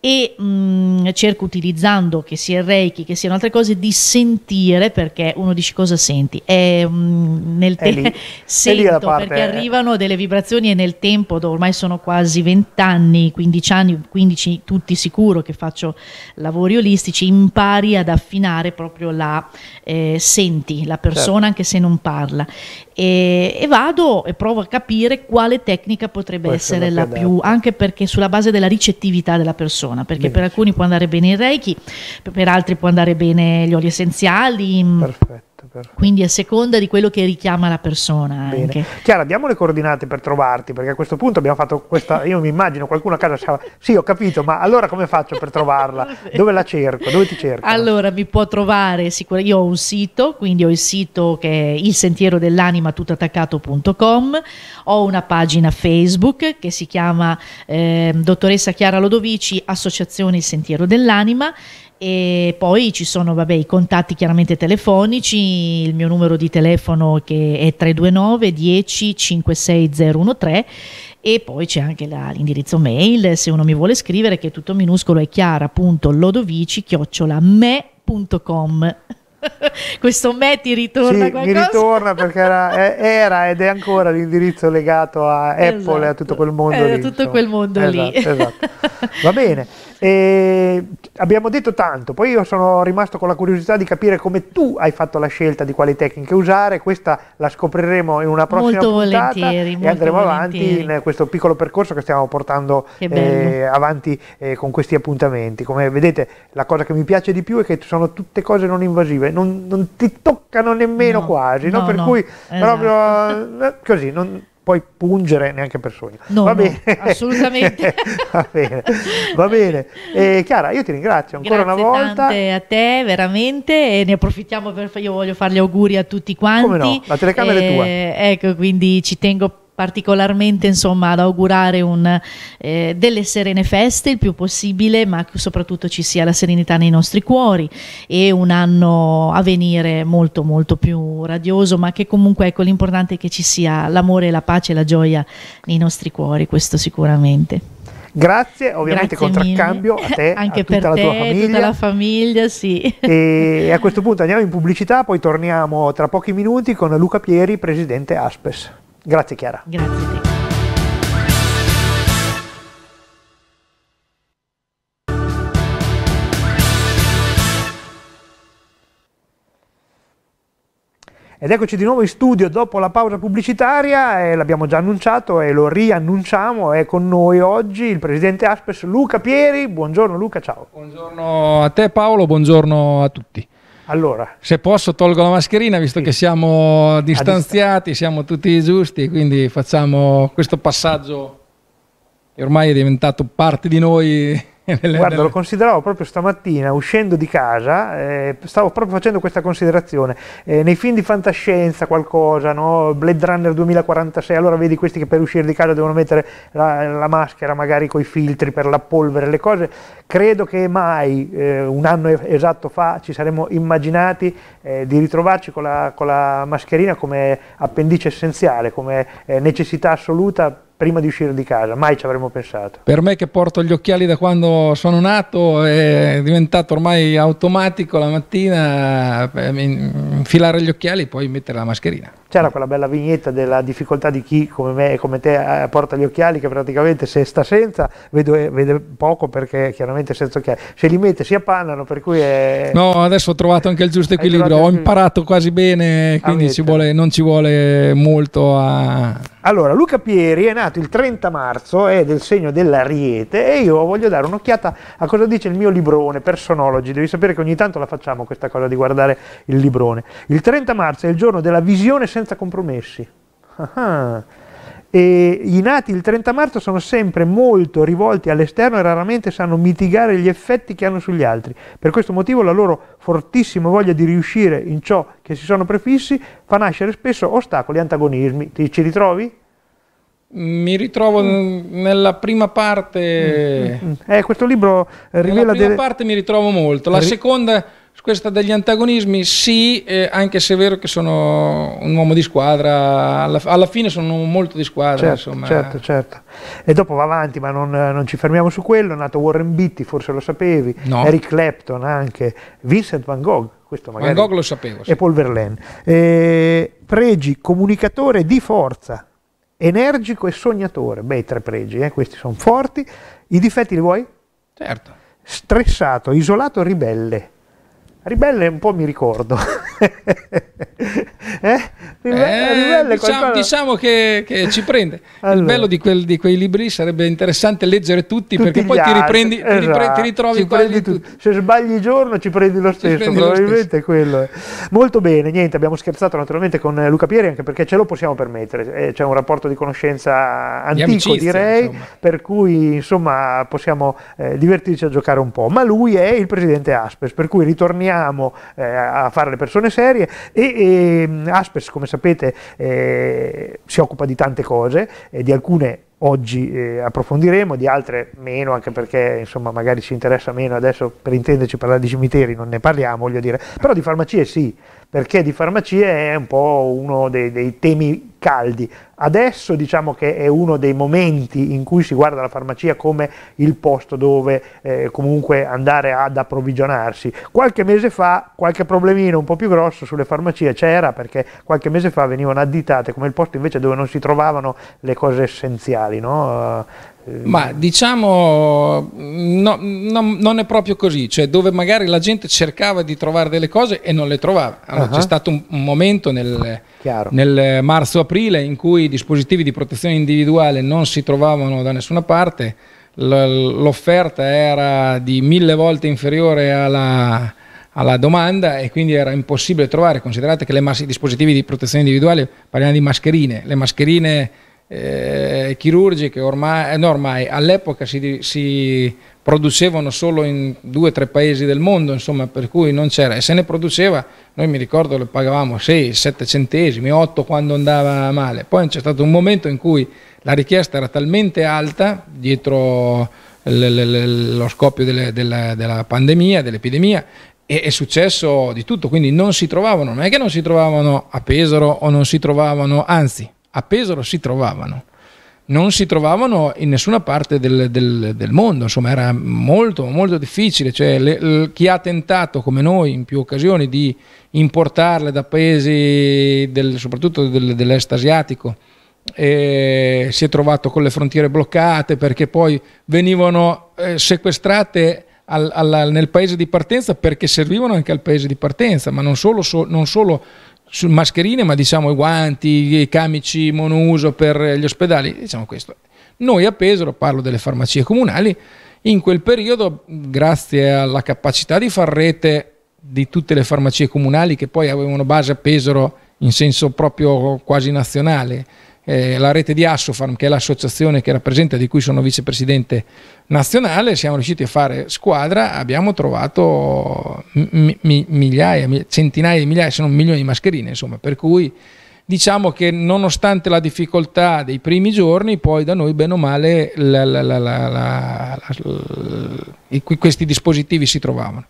B: e mh, mm, cerco utilizzando che sia il reiki, che siano altre cose, di sentire perché uno dice cosa senti. È, mh, mm, nel te- è (laughs) sento è perché arrivano delle vibrazioni e nel tempo, ormai sono quasi 20 anni, 15 anni, 15 tutti sicuro che faccio lavori olistici, impari ad affinare proprio la eh, senti, la persona certo. anche se non parla e, e, vado e provo a capire quale tecnica potrebbe Questa essere la più, adatta. anche perché sulla base della ricettività della persona, perché Benissimo. per alcuni può andare bene il Reiki, per altri può andare bene gli oli essenziali. Mm, Perfetto. Master. Quindi a seconda di quello che richiama la persona. Bene.
A: Chiara, diamo le coordinate per trovarti, perché a questo punto abbiamo fatto questa. Io mi immagino qualcuno a casa Sì, ho capito, ma allora come faccio per trovarla? (laughs) Dove la cerco? Dove ti cerco?
B: Allora mi può trovare sicuramente. Io ho un sito, quindi ho il sito che è il sentiero dell'anima tuttattaccato.com, ho una pagina Facebook che si chiama eh, Dottoressa Chiara Lodovici, Associazione Il Sentiero dell'Anima e poi ci sono vabbè, i contatti chiaramente telefonici, il mio numero di telefono che è 329 10 56013 e poi c'è anche la, l'indirizzo mail se uno mi vuole scrivere che è tutto minuscolo è chiara.lodovici me.com (laughs) questo me ti ritorna sì, qualcosa? mi ritorna
A: perché era, (laughs) era, ed è ancora l'indirizzo legato a Apple e a tutto esatto. eh, quel mondo lì. Tutto quel mondo esatto, lì. Esatto. Va bene. (laughs) E abbiamo detto tanto, poi io sono rimasto con la curiosità di capire come tu hai fatto la scelta di quali tecniche usare, questa la scopriremo in una prossima molto puntata volentieri, e andremo volentieri. avanti in questo piccolo percorso che stiamo portando che eh, avanti eh, con questi appuntamenti. Come vedete la cosa che mi piace di più è che sono tutte cose non invasive, non, non ti toccano nemmeno no, quasi, no? No, per cui esatto. proprio eh, così... Non, puoi pungere neanche per sogno. No, va no, bene. assolutamente. (laughs) va bene, va bene. Eh, Chiara, io ti ringrazio ancora Grazie una volta.
B: Grazie a te, veramente, e ne approfittiamo per, io voglio fare gli auguri a tutti quanti. Come no, la telecamera eh, è tua. Eh, ecco, quindi ci tengo particolarmente insomma, ad augurare un, eh, delle serene feste il più possibile, ma che soprattutto ci sia la serenità nei nostri cuori e un anno a venire molto molto più radioso, ma che comunque ecco l'importante è che ci sia l'amore, la pace e la gioia nei nostri cuori, questo sicuramente. Grazie, ovviamente Grazie contraccambio mille. a te, (laughs) Anche a tutta per la te, tua famiglia. Tutta la famiglia, sì. E a questo
A: punto andiamo in pubblicità, poi torniamo tra pochi minuti con Luca Pieri, presidente Aspes. Grazie Chiara. Grazie a te. Ed eccoci di nuovo in studio dopo la pausa pubblicitaria, eh, l'abbiamo già annunciato e lo riannunciamo, è con noi oggi il presidente Aspes Luca
C: Pieri, buongiorno Luca, ciao. Buongiorno a te Paolo, buongiorno a tutti. Allora, se posso tolgo la mascherina visto sì. che siamo distanziati, siamo tutti giusti, quindi facciamo questo passaggio che ormai è diventato parte di noi (laughs) Guarda, lo
A: consideravo proprio stamattina uscendo di casa, eh, stavo proprio facendo questa considerazione. Eh, nei film di fantascienza qualcosa, no? Blade Runner 2046, allora vedi questi che per uscire di casa devono mettere la, la maschera, magari coi filtri per la polvere, le cose. Credo che mai, eh, un anno esatto fa, ci saremmo immaginati eh, di ritrovarci con la, con la, mascherina come appendice essenziale, come eh, necessità assoluta prima di uscire di casa, mai ci avremmo pensato.
C: Per me che porto gli occhiali da quando sono nato è diventato ormai automatico la mattina infilare gli occhiali e poi mettere la mascherina.
A: C'era quella bella vignetta della difficoltà di chi come me e come te eh, porta gli occhiali che praticamente se sta senza vede, vede poco perché chiaramente senza occhiali, se li mette si appannano per cui è... No,
C: adesso ho trovato anche il giusto equilibrio, ho imparato quasi bene quindi ci vuole, non ci vuole molto a...
A: Allora, Luca Pieri è nato nato il 30 marzo, è del segno dell'ariete e io voglio dare un'occhiata a cosa dice il mio librone, Personology, devi sapere che ogni tanto la facciamo questa cosa di guardare il librone. Il 30 marzo è il giorno della visione senza compromessi. Ah e i nati il 30 marzo sono sempre molto rivolti all'esterno e raramente sanno mitigare gli effetti che hanno sugli altri. Per questo motivo la loro fortissima voglia di riuscire in ciò che si sono prefissi fa nascere spesso ostacoli e antagonismi. Ti ci ritrovi?
C: Mi ritrovo mm. nella prima parte. Mm. mm, mm.
A: Eh, questo libro rivela. La prima delle... parte
C: mi ritrovo molto, la seconda, questa degli antagonismi, sì, eh, anche se è vero che sono un uomo di squadra, alla, alla fine sono un uomo molto di squadra. Certo, insomma. certo, certo. E dopo va avanti, ma non, eh, non, ci fermiamo su quello. È
A: nato Warren Beatty, forse lo sapevi, no. Eric Clapton anche, Vincent Van Gogh questo magari. Van
C: Gogh lo sapevo. Sì. E
A: Paul Verlaine. Eh, pregi, comunicatore di forza energico e sognatore. Beh, i tre pregi, eh, questi sono forti. I difetti li vuoi? Certo. Stressato, isolato, ribelle. Ribelle un po' mi
C: ricordo. (laughs) (laughs) Eh? eh? Rivelle, eh, diciamo, diciamo che, che, ci prende. Allora. Il bello di, quel, di, quei libri sarebbe interessante leggere tutti, tutti perché poi ti, riprendi, esatto. ti, ripre, ti ritrovi quasi tutti. Se sbagli giorno ci prendi lo stesso, prendi probabilmente lo
A: quello. Molto bene, niente, abbiamo scherzato naturalmente con Luca Pieri anche perché ce lo possiamo permettere, eh, c'è un rapporto di conoscenza antico di direi, insomma. per cui insomma possiamo eh, divertirci a giocare un po'. Ma lui è il presidente Aspes, per cui ritorniamo eh, a fare le persone persone serie e, e Aspers, come sapete, eh, si occupa di tante cose, eh, di alcune oggi eh, approfondiremo, di altre meno, anche perché insomma magari ci interessa meno adesso per intenderci parlare di cimiteri non ne parliamo, voglio dire, però di farmacie sì, perché di farmacie è un po' uno dei, dei, temi caldi. Adesso diciamo che è uno dei momenti in cui si guarda la farmacia come il posto dove eh, comunque andare ad approvvigionarsi. Qualche mese fa qualche problemino un po' più grosso sulle farmacie c'era perché qualche mese fa venivano additate come il posto invece dove non si
C: trovavano le cose essenziali. No? Ehm, Ma diciamo no, no, non è proprio così, cioè dove magari la gente cercava di trovare delle cose e non le trovava. Allora, uh-huh. C'è stato un, un momento nel, nel, marzo-aprile in cui i dispositivi di protezione individuale non si trovavano da nessuna parte, l- l'offerta era di mille volte inferiore alla, alla domanda e quindi era impossibile trovare, considerate che mas- i dispositivi di protezione individuale, parliamo di mascherine, le mascherine eh, chirurgiche ormai, eh, no, ormai all'epoca si, si, producevano solo in due o tre paesi del mondo, insomma, per cui non c'era e se ne produceva, noi mi ricordo le pagavamo 6, 7 centesimi, 8 quando andava male. Poi c'è stato un momento in cui la richiesta era talmente alta dietro le, le, le, lo scoppio delle, della, della pandemia, dell'epidemia, è successo di tutto, quindi non si trovavano, non è che non si trovavano a Pesaro o non si trovavano, anzi a Pesaro si trovavano. Non si trovavano in nessuna parte del, del, del mondo, insomma era molto, molto difficile. Cioè, le, le, chi ha tentato, come noi, in più occasioni di importarle da paesi, del, soprattutto dell'est asiatico, eh, si è trovato con le frontiere bloccate perché poi venivano eh, sequestrate al, alla, nel paese di partenza perché servivano anche al paese di partenza, ma non solo, so, non solo su mascherine, ma diciamo i guanti, i camici monouso per gli ospedali, diciamo questo. Noi a Pesaro, parlo delle farmacie comunali, in quel periodo, grazie alla capacità di far rete di tutte le farmacie comunali che poi avevano base a Pesaro in senso proprio quasi nazionale, eh, la rete di Assofarm, che è l'associazione che rappresenta, di cui sono vicepresidente nazionale, siamo riusciti a fare squadra, abbiamo trovato mi, mi, migliaia, centinaia di migliaia, se non milioni di mascherine, insomma, per cui diciamo che nonostante la difficoltà dei primi giorni, poi da noi bene o male la, la, la, questi dispositivi si trovavano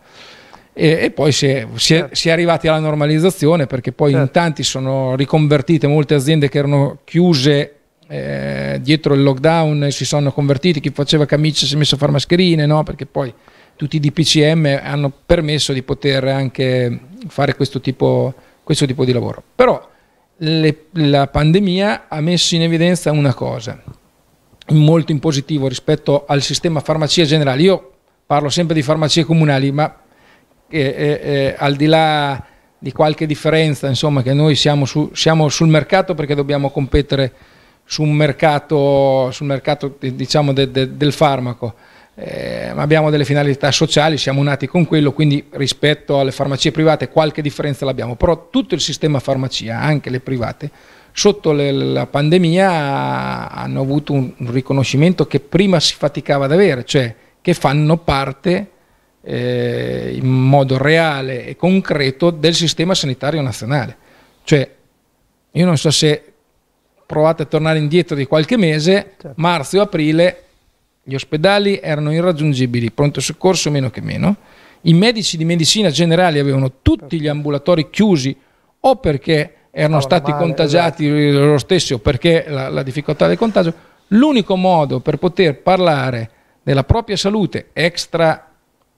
C: e, e poi si è, si, è, certo. si è, arrivati alla normalizzazione perché poi certo. in tanti sono riconvertite molte aziende che erano chiuse eh, dietro il lockdown si sono convertiti, chi faceva camicie si è messo a fare mascherine, no? perché poi tutti i DPCM hanno permesso di poter anche fare questo tipo, questo tipo di lavoro. Però le, la pandemia ha messo in evidenza una cosa molto in positivo rispetto al sistema farmacia generale. Io parlo sempre di farmacie comunali, ma eh, al di là di qualche differenza, insomma, che noi siamo, su, siamo sul mercato perché dobbiamo competere sul mercato, sul mercato diciamo, de, de, del farmaco. Eh, abbiamo delle finalità sociali, siamo nati con quello, quindi rispetto alle farmacie private qualche differenza l'abbiamo, però tutto il sistema farmacia, anche le private, sotto le, la pandemia hanno avuto un, un riconoscimento che prima si faticava ad avere, cioè che fanno parte eh, in modo reale e concreto del sistema sanitario nazionale. Cioè, io non so se provate a tornare indietro di qualche mese, certo. marzo e aprile gli ospedali erano irraggiungibili, pronto soccorso meno che meno, i medici di medicina generale avevano tutti gli ambulatori chiusi o perché erano stati male, contagiati esatto. loro stessi o perché la, la difficoltà del contagio, l'unico modo per poter parlare della propria salute extra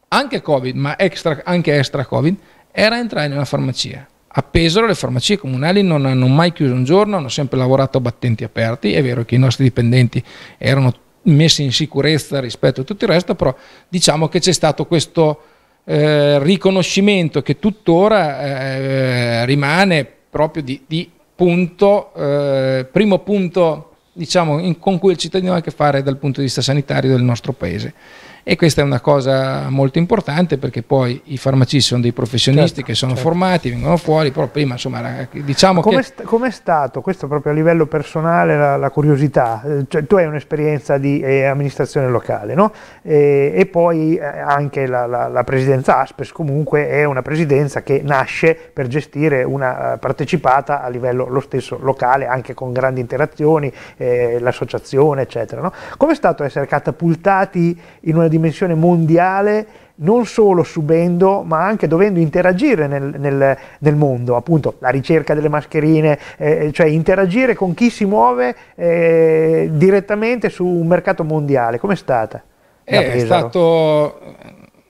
C: anche Covid, ma extra, anche extra Covid, era entrare nella farmacia. A Pesaro le farmacie comunali non hanno mai chiuso un giorno, hanno sempre lavorato a battenti aperti, è vero che i nostri dipendenti erano messi in sicurezza rispetto a tutto il resto, però diciamo che c'è stato questo eh, riconoscimento che tuttora eh, rimane proprio di, di punto, eh, primo punto diciamo, in, con cui il cittadino ha a che fare dal punto di vista sanitario del nostro paese. E questa è una cosa molto importante perché poi i farmacisti sono dei professionisti certo, che sono certo. formati, vengono fuori, però prima insomma diciamo come che...
A: St- com'è stato, questo proprio a livello personale, la, la curiosità? Eh, cioè, tu hai un'esperienza di eh, amministrazione locale, no? E, eh, e poi eh, anche la, la, la, presidenza Aspes comunque è una presidenza che nasce per gestire una eh, partecipata a livello lo stesso locale, anche con grandi interazioni, eh, l'associazione eccetera, no? Com'è stato essere catapultati in una dimensione dimensione mondiale non solo subendo ma anche dovendo interagire nel, nel, nel mondo, appunto la ricerca delle mascherine, eh, eh cioè interagire con chi si muove eh, direttamente su un mercato mondiale. Com'è stata?
D: Eh, è
C: stato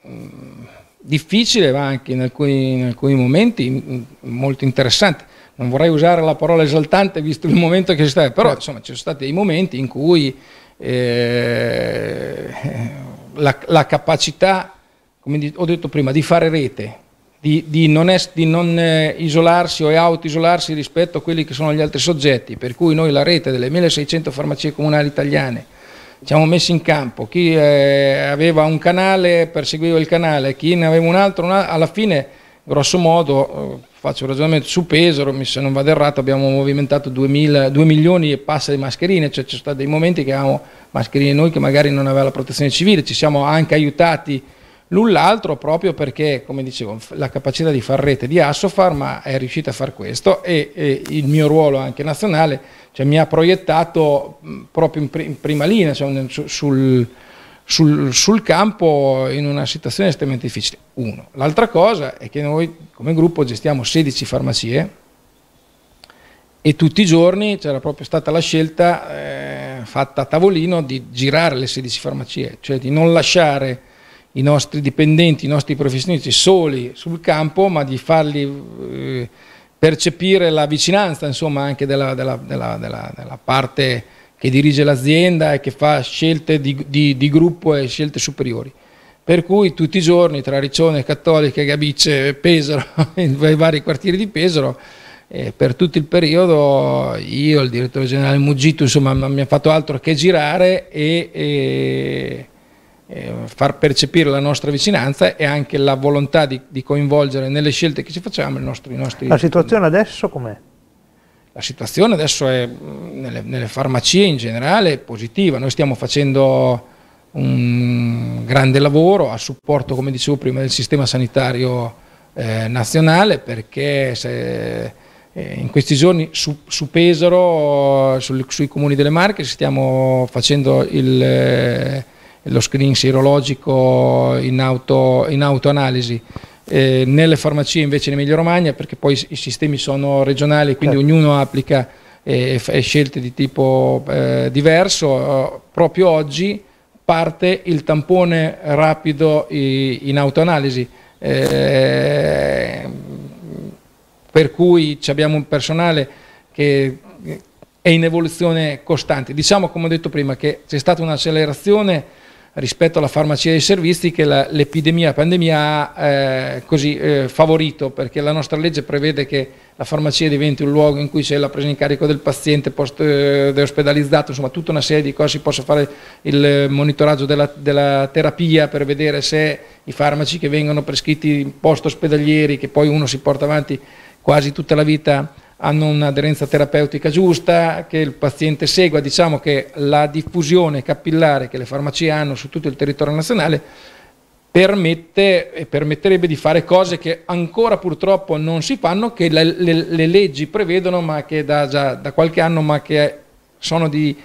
C: mm, difficile, ma anche in alcuni, in alcuni momenti mm, mm, molto interessante non vorrei usare la parola esaltante visto il momento che si sta, però certo. insomma ci sono stati dei momenti in cui eh, la, la capacità, come ho detto prima, di fare rete, di, di, non, es, di non eh, isolarsi o autoisolarsi rispetto a quelli che sono gli altri soggetti, per cui noi la rete delle 1600 farmacie comunali italiane ci siamo messi in campo, chi eh, aveva un canale perseguiva il canale, chi ne aveva un altro, una, alla fine grosso modo eh, faccio un ragionamento su Pesaro, se non vado errato abbiamo movimentato 2000, 2 milioni e passa di mascherine, cioè ci sono stati dei momenti che avevamo mascherine noi che magari non aveva la protezione civile, ci siamo anche aiutati l'un l'altro proprio perché, come dicevo, la capacità di far rete di Assofarma è riuscita a far questo e, e, il mio ruolo anche nazionale cioè, mi ha proiettato proprio in, pr in prima linea cioè, sul sul, sul, campo in una situazione estremamente difficile. Uno. L'altra cosa è che noi come gruppo gestiamo 16 farmacie e tutti i giorni c'era proprio stata la scelta eh, fatta a tavolino di girare le 16 farmacie, cioè di non lasciare i nostri dipendenti, i nostri professionisti soli sul campo, ma di farli eh, percepire la vicinanza insomma, anche della, della, della, della parte che dirige l'azienda e che fa scelte di, di, di, gruppo e scelte superiori. Per cui tutti i giorni tra Riccione, Cattolica, Gabice, Pesaro, (laughs) i vari quartieri di Pesaro, eh, per tutto il periodo io, il direttore generale Mugito, insomma, non mi ha fatto altro che girare e, e, e, far percepire la nostra vicinanza e anche la volontà di, di coinvolgere nelle scelte che ci facciamo i nostri... I nostri... La situazione
A: adesso com'è?
C: la situazione adesso è mm, nelle, nelle farmacie in generale positiva, noi stiamo facendo un grande lavoro a supporto, come dicevo prima, del sistema sanitario eh, nazionale perché se, eh, in questi giorni su, su Pesaro, sul, sui comuni delle Marche, stiamo facendo il... Eh, lo screening sierologico in, auto, in autoanalisi eh, nelle farmacie invece in Emilia Romagna, perché poi i sistemi sono regionali, quindi certo. ognuno applica eh, scelte di tipo eh, diverso. Eh, proprio oggi parte il tampone rapido in autoanalisi. Eh, per cui abbiamo un personale che è in evoluzione costante. Diciamo, come ho detto prima, che c'è stata un'accelerazione rispetto alla farmacia dei servizi che l'epidemia, la pandemia ha eh, così eh, favorito, perché la nostra legge prevede che la farmacia diventi un luogo in cui c'è la presa in carico del paziente post eh, ospedalizzato, insomma tutta una serie di cose, si possa fare il monitoraggio della, della, terapia per vedere se i farmaci che vengono prescritti in post ospedalieri, che poi uno si porta avanti quasi tutta la vita, hanno un'aderenza terapeutica giusta, che il paziente segua, diciamo che la diffusione capillare che le farmacie hanno su tutto il territorio nazionale permette e permetterebbe di fare cose che ancora purtroppo non si fanno, che le, le, le leggi prevedono, ma che da, già da qualche anno, ma che sono di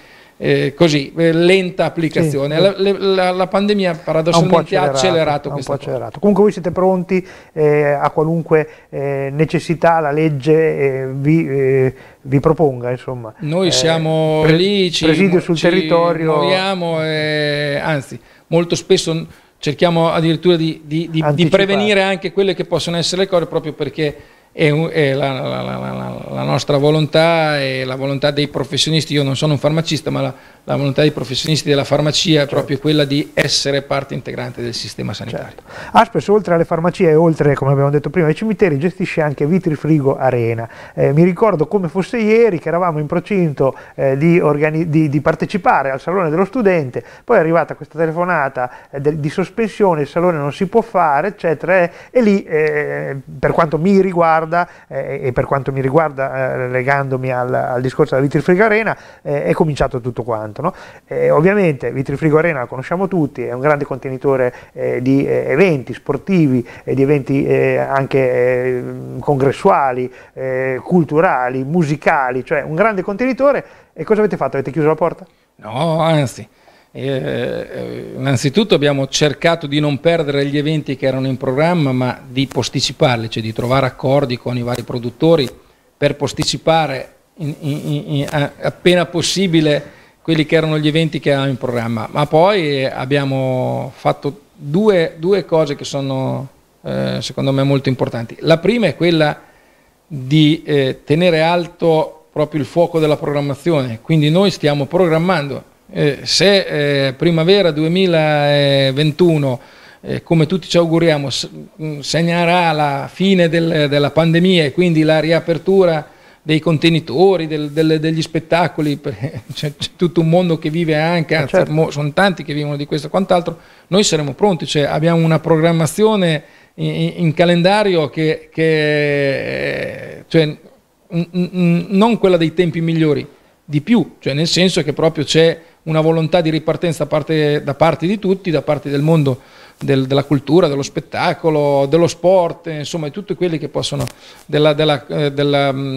C: eh, così, eh, lenta applicazione. Sì. La, la, la, pandemia paradossalmente ha accelerato, ha accelerato, accelerato.
A: Comunque voi siete pronti eh, a qualunque eh, necessità la legge eh, vi, eh, vi, proponga, insomma.
C: Noi siamo pre lì, ci, presidio sul ci territorio. Muoviamo, anzi, molto spesso cerchiamo addirittura di, di, di, di prevenire anche quelle che possono essere le cose proprio perché è, la, la, la, la, nostra volontà e la volontà dei professionisti. Io non sono un farmacista, ma la la volontà dei professionisti della farmacia è proprio quella di essere parte integrante del sistema sanitario. Certo.
A: Aspes, oltre alle farmacie e oltre, come abbiamo detto prima, ai cimiteri, gestisce anche Vitrifrigo Arena. Eh, mi ricordo come fosse ieri che eravamo in procinto eh, di, di, di, partecipare al Salone dello Studente, poi è arrivata questa telefonata eh, di sospensione, il salone non si può fare, eccetera, e, eh, e lì, eh, per quanto mi riguarda eh, e per quanto mi riguarda legandomi al, al discorso della Vitrifrigo Arena, è cominciato tutto quanto tanto. No? Eh, ovviamente Vitrifrigo Arena la conosciamo tutti, è un grande contenitore eh, di eh, eventi sportivi, di eventi eh, anche eh, congressuali, eh, culturali, musicali, cioè un grande contenitore. E cosa avete fatto? Avete chiuso la porta?
C: No, anzi. Eh, innanzitutto abbiamo cercato di non perdere gli eventi che erano in programma, ma di posticiparli, cioè di trovare accordi con i vari produttori per posticipare in, in, in, appena possibile quelli che erano gli eventi che avevamo in programma, ma poi eh, abbiamo fatto due, due cose che sono eh, secondo me molto importanti. La prima è quella di eh, tenere alto proprio il fuoco della programmazione, quindi noi stiamo programmando. Eh, se eh, primavera 2021 eh, come tutti ci auguriamo, mm, segnerà la fine del, della pandemia e quindi la riapertura dei contenitori, del, del, degli spettacoli, (laughs) c'è, c'è, tutto un mondo che vive anche, anzi, certo. mo, sono tanti che vivono di questo e quant'altro, noi saremo pronti, cioè abbiamo una programmazione in, in calendario che, che cioè, n, n, non quella dei tempi migliori, di più, cioè nel senso che proprio c'è una volontà di ripartenza parte, da parte di tutti, da parte del mondo del, della cultura, dello spettacolo, dello sport, insomma di tutti quelli che possono, eh, del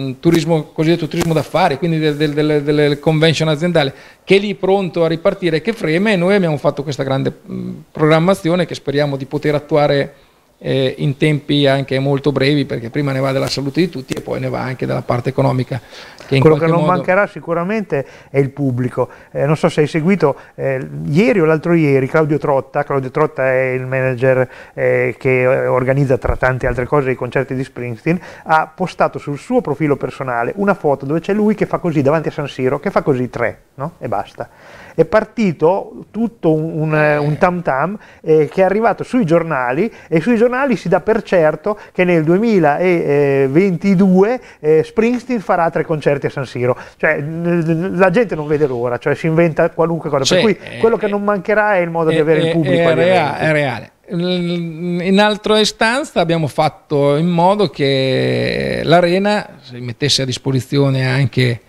C: eh, turismo, cosiddetto turismo d'affari, quindi del, del, del, convention aziendale, che è lì pronto a ripartire, che freme e noi abbiamo fatto questa grande mh, mm, programmazione che speriamo di poter attuare eh, in tempi anche molto brevi, perché prima ne va della salute di tutti e poi ne va anche della parte economica. Che Quello che non modo... mancherà
A: sicuramente è il pubblico. Eh, non so se hai seguito eh, ieri o l'altro ieri Claudio Trotta, Claudio Trotta è il manager eh, che eh, organizza tra tante altre cose i concerti di Springsteen, ha postato sul suo profilo personale una foto dove c'è lui che fa così davanti a San Siro, che fa così tre, no? E basta è partito tutto un, un eh, tam tam eh, che è arrivato sui giornali e sui giornali si dà per certo che nel 2022 eh, Springsteen farà tre concerti a San Siro. Cioè, la gente non vede l'ora, cioè si inventa qualunque cosa. Cioè, per cui eh, quello che eh, non mancherà è il modo di avere il pubblico. È, rea- è
C: reale. In altra istanza abbiamo fatto in modo che l'arena si mettesse a disposizione anche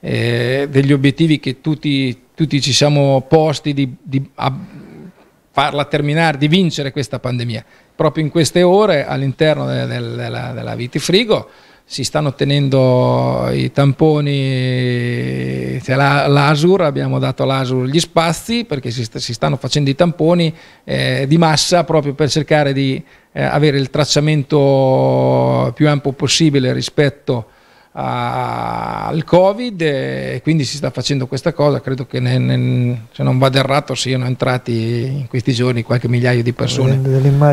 C: eh, degli obiettivi che tutti tutti ci siamo posti di, di farla terminare, di vincere questa pandemia. Proprio in queste ore all'interno del, del, della, della Vitifrigo si stanno tenendo i tamponi, cioè l'ASUR, abbiamo dato all'ASUR gli spazi perché si, st si, stanno facendo i tamponi eh, di massa proprio per cercare di eh, avere il tracciamento più ampio possibile rispetto a a, al Covid e quindi si sta facendo questa cosa, credo che ne, ne, se non vado errato siano entrati in questi giorni qualche migliaio di persone.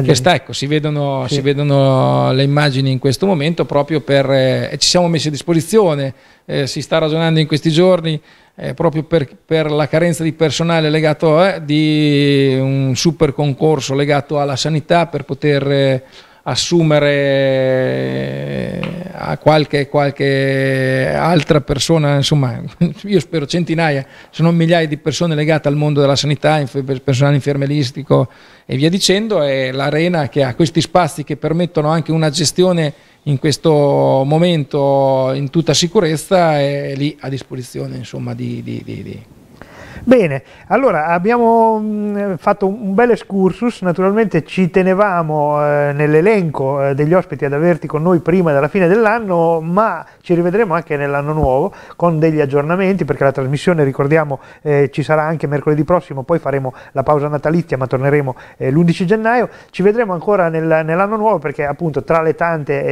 C: Che sta, ecco, si vedono, sì. si vedono, le immagini in questo momento proprio per... Eh, ci siamo messi a disposizione, eh, si sta ragionando in questi giorni eh, proprio per, per, la carenza di personale legato a eh, di un super concorso legato alla sanità per poter eh, assumere eh, a qualche, qualche altra persona, insomma (laughs) io spero centinaia, se non migliaia di persone legate al mondo della sanità, personale infermeristico e via dicendo, è l'arena che ha questi spazi che permettono anche una gestione in questo momento in tutta sicurezza è lì a disposizione insomma, di, di,
B: di, di
A: Bene, allora abbiamo mh, mm, fatto un bel excursus, naturalmente ci tenevamo eh, nell'elenco eh, degli ospiti ad averti con noi prima della fine dell'anno, ma ci rivedremo anche nell'anno nuovo con degli aggiornamenti perché la trasmissione, ricordiamo, eh, ci sarà anche mercoledì prossimo, poi faremo la pausa natalizia ma torneremo eh, l'11 gennaio. Ci vedremo ancora nel, nell'anno nuovo perché appunto tra le tante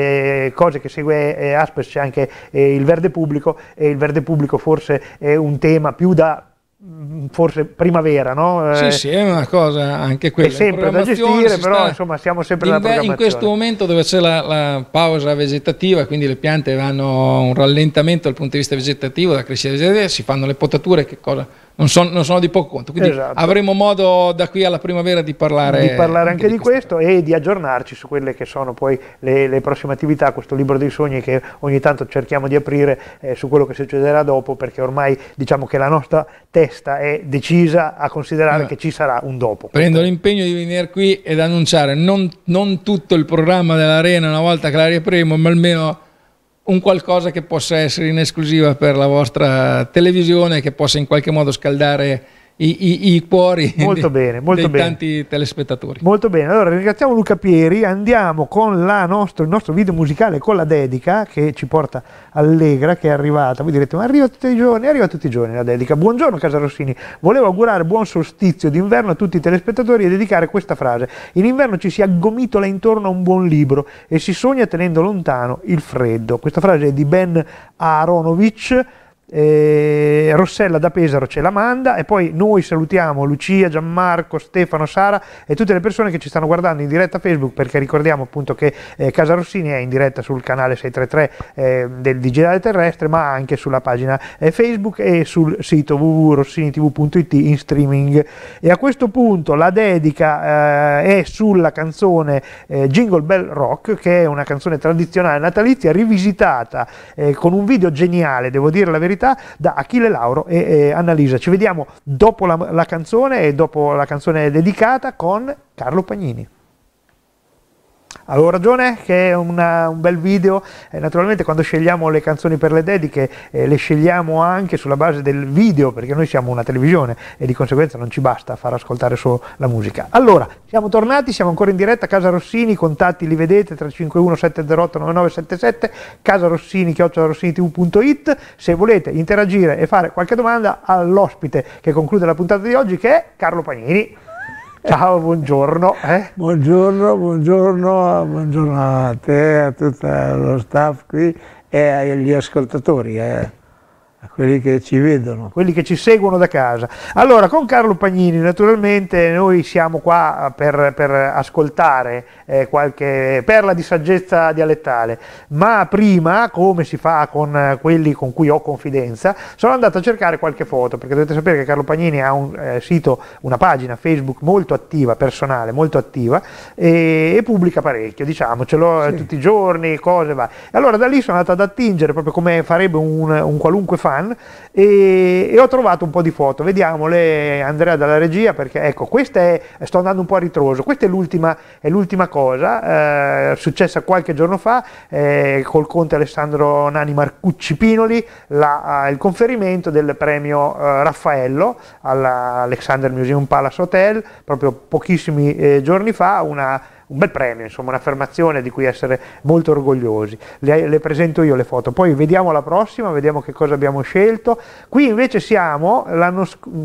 A: eh, cose che segue eh, Aspes c'è anche il verde pubblico e il verde pubblico forse è un tema più da Mm, forse primavera, no? Sì, eh, sì, è
C: una cosa anche quella. È sempre da gestire, però insomma siamo sempre in, nella programmazione. In questo momento dove c'è la, la, pausa vegetativa, quindi le piante hanno un rallentamento dal punto di vista vegetativo, da crescita vegetativa, si fanno le potature, che cosa? non, son, non sono di poco conto. Quindi esatto. avremo modo da qui alla primavera di parlare, di parlare anche di, di questo,
A: questo e di aggiornarci su quelle che sono poi le, le, prossime attività, questo libro dei sogni che ogni tanto cerchiamo di aprire eh, su quello che succederà dopo, perché ormai diciamo che la nostra testa è decisa a considerare eh, che ci sarà un dopo. Prendo
C: l'impegno di venire qui ed annunciare non, non tutto il programma dell'arena una volta che la riapremo, ma almeno un qualcosa che possa essere in esclusiva per la vostra televisione, che possa in qualche modo scaldare i, i, i cuori molto di, bene, molto dei bene. tanti telespettatori.
A: Molto bene, allora ringraziamo Luca Pieri, andiamo con nostro, il nostro video musicale con la dedica che ci porta Allegra che è arrivata, voi direte ma arriva tutti i giorni, arriva tutti i giorni la dedica. Buongiorno Casarossini, volevo augurare buon solstizio d'inverno a tutti i telespettatori e dedicare questa frase. In inverno ci si aggomitola intorno a un buon libro e si sogna tenendo lontano il freddo. Questa frase è di Ben Aronovic eh, Rossella da Pesaro ce la manda e poi noi salutiamo Lucia, Gianmarco, Stefano, Sara e tutte le persone che ci stanno guardando in diretta Facebook perché ricordiamo appunto che eh, Casa Rossini è in diretta sul canale 633 eh, del Digitale Terrestre ma anche sulla pagina eh, Facebook e sul sito www.rossinitv.it in streaming e a questo punto la dedica eh, è sulla canzone eh, Jingle Bell Rock che è una canzone tradizionale natalizia rivisitata con un video geniale devo dire la verità verità da Achille Lauro e, e Annalisa. Ci vediamo dopo la, la canzone e dopo la canzone dedicata con Carlo Pagnini. Avevo ragione che è una, un bel video, eh, naturalmente quando scegliamo le canzoni per le dediche eh, le scegliamo anche sulla base del video perché noi siamo una televisione e di conseguenza non ci basta far ascoltare solo la musica. Allora, siamo tornati, siamo ancora in diretta a Casa Rossini, i contatti li vedete 351 708 9977, casarossini tv.it, se volete interagire e fare qualche domanda
D: all'ospite che conclude la puntata di oggi che è Carlo Panini. Ciao, buongiorno. Eh? Buongiorno, buongiorno, buongiorno a te, a tutto lo staff qui e agli ascoltatori. Eh a quelli che ci vedono. A quelli che
A: ci seguono da casa. Allora, con Carlo Pagnini, naturalmente, noi siamo qua eh, per, per ascoltare eh, qualche perla di saggezza dialettale, ma prima, come si fa con eh, quelli con cui ho confidenza, sono andato a cercare qualche foto, perché dovete sapere che Carlo Pagnini ha un eh, sito, una pagina Facebook molto attiva, personale, molto attiva, e, e pubblica parecchio, diciamocelo, eh, sì. tutti i giorni, cose va. Allora da lì sono andato ad attingere, proprio come farebbe un, un qualunque fan fan e, e, ho trovato un po' di foto, vediamole Andrea dalla regia perché ecco questa è, sto andando un po' a ritroso, questa è l'ultima, è l'ultima cosa, eh, successa qualche giorno fa eh, col conte Alessandro Nani Marcucci Pinoli, la, eh, il conferimento del premio eh, Raffaello all'Alexander Museum Palace Hotel, proprio pochissimi eh, giorni fa, una un bel premio, insomma, un'affermazione di cui essere molto orgogliosi. Le, le, presento io le foto, poi vediamo la prossima, vediamo che cosa abbiamo scelto. Qui invece siamo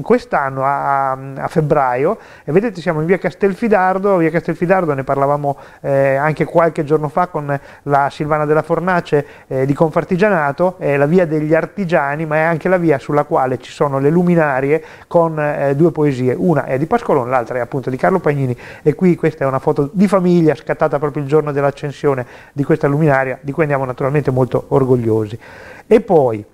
A: quest'anno a, a, febbraio e vedete siamo in via Castelfidardo, via Castelfidardo ne parlavamo eh, anche qualche giorno fa con la Silvana della Fornace eh, di Confartigianato, è la via degli artigiani, ma è anche la via sulla quale ci sono le luminarie con eh, due poesie, una è di Pascolone, l'altra è appunto di Carlo Pagnini e qui questa è una foto di famiglia scattata proprio il giorno dell'accensione di questa luminaria, di cui andiamo naturalmente molto orgogliosi. E poi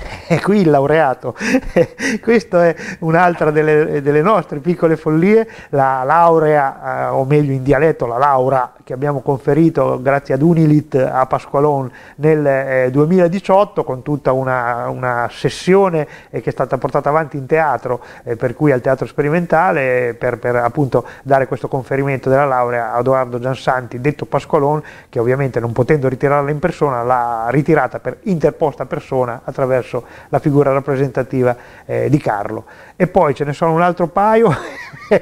A: (laughs) è qui il laureato. (laughs) Questa è un'altra delle, delle, nostre piccole follie, la laurea, eh, o meglio in dialetto la laura che abbiamo conferito grazie ad Unilit a Pasqualon nel eh, 2018 con tutta una, una sessione eh, che è stata portata avanti in teatro, eh, per cui al teatro sperimentale, per, per, appunto dare questo conferimento della laurea a Edoardo Giansanti, detto Pasqualon, che ovviamente non potendo ritirarla in persona l'ha ritirata per interposta persona attraverso verso la figura rappresentativa eh, di Carlo e poi ce ne sono un altro paio. (laughs)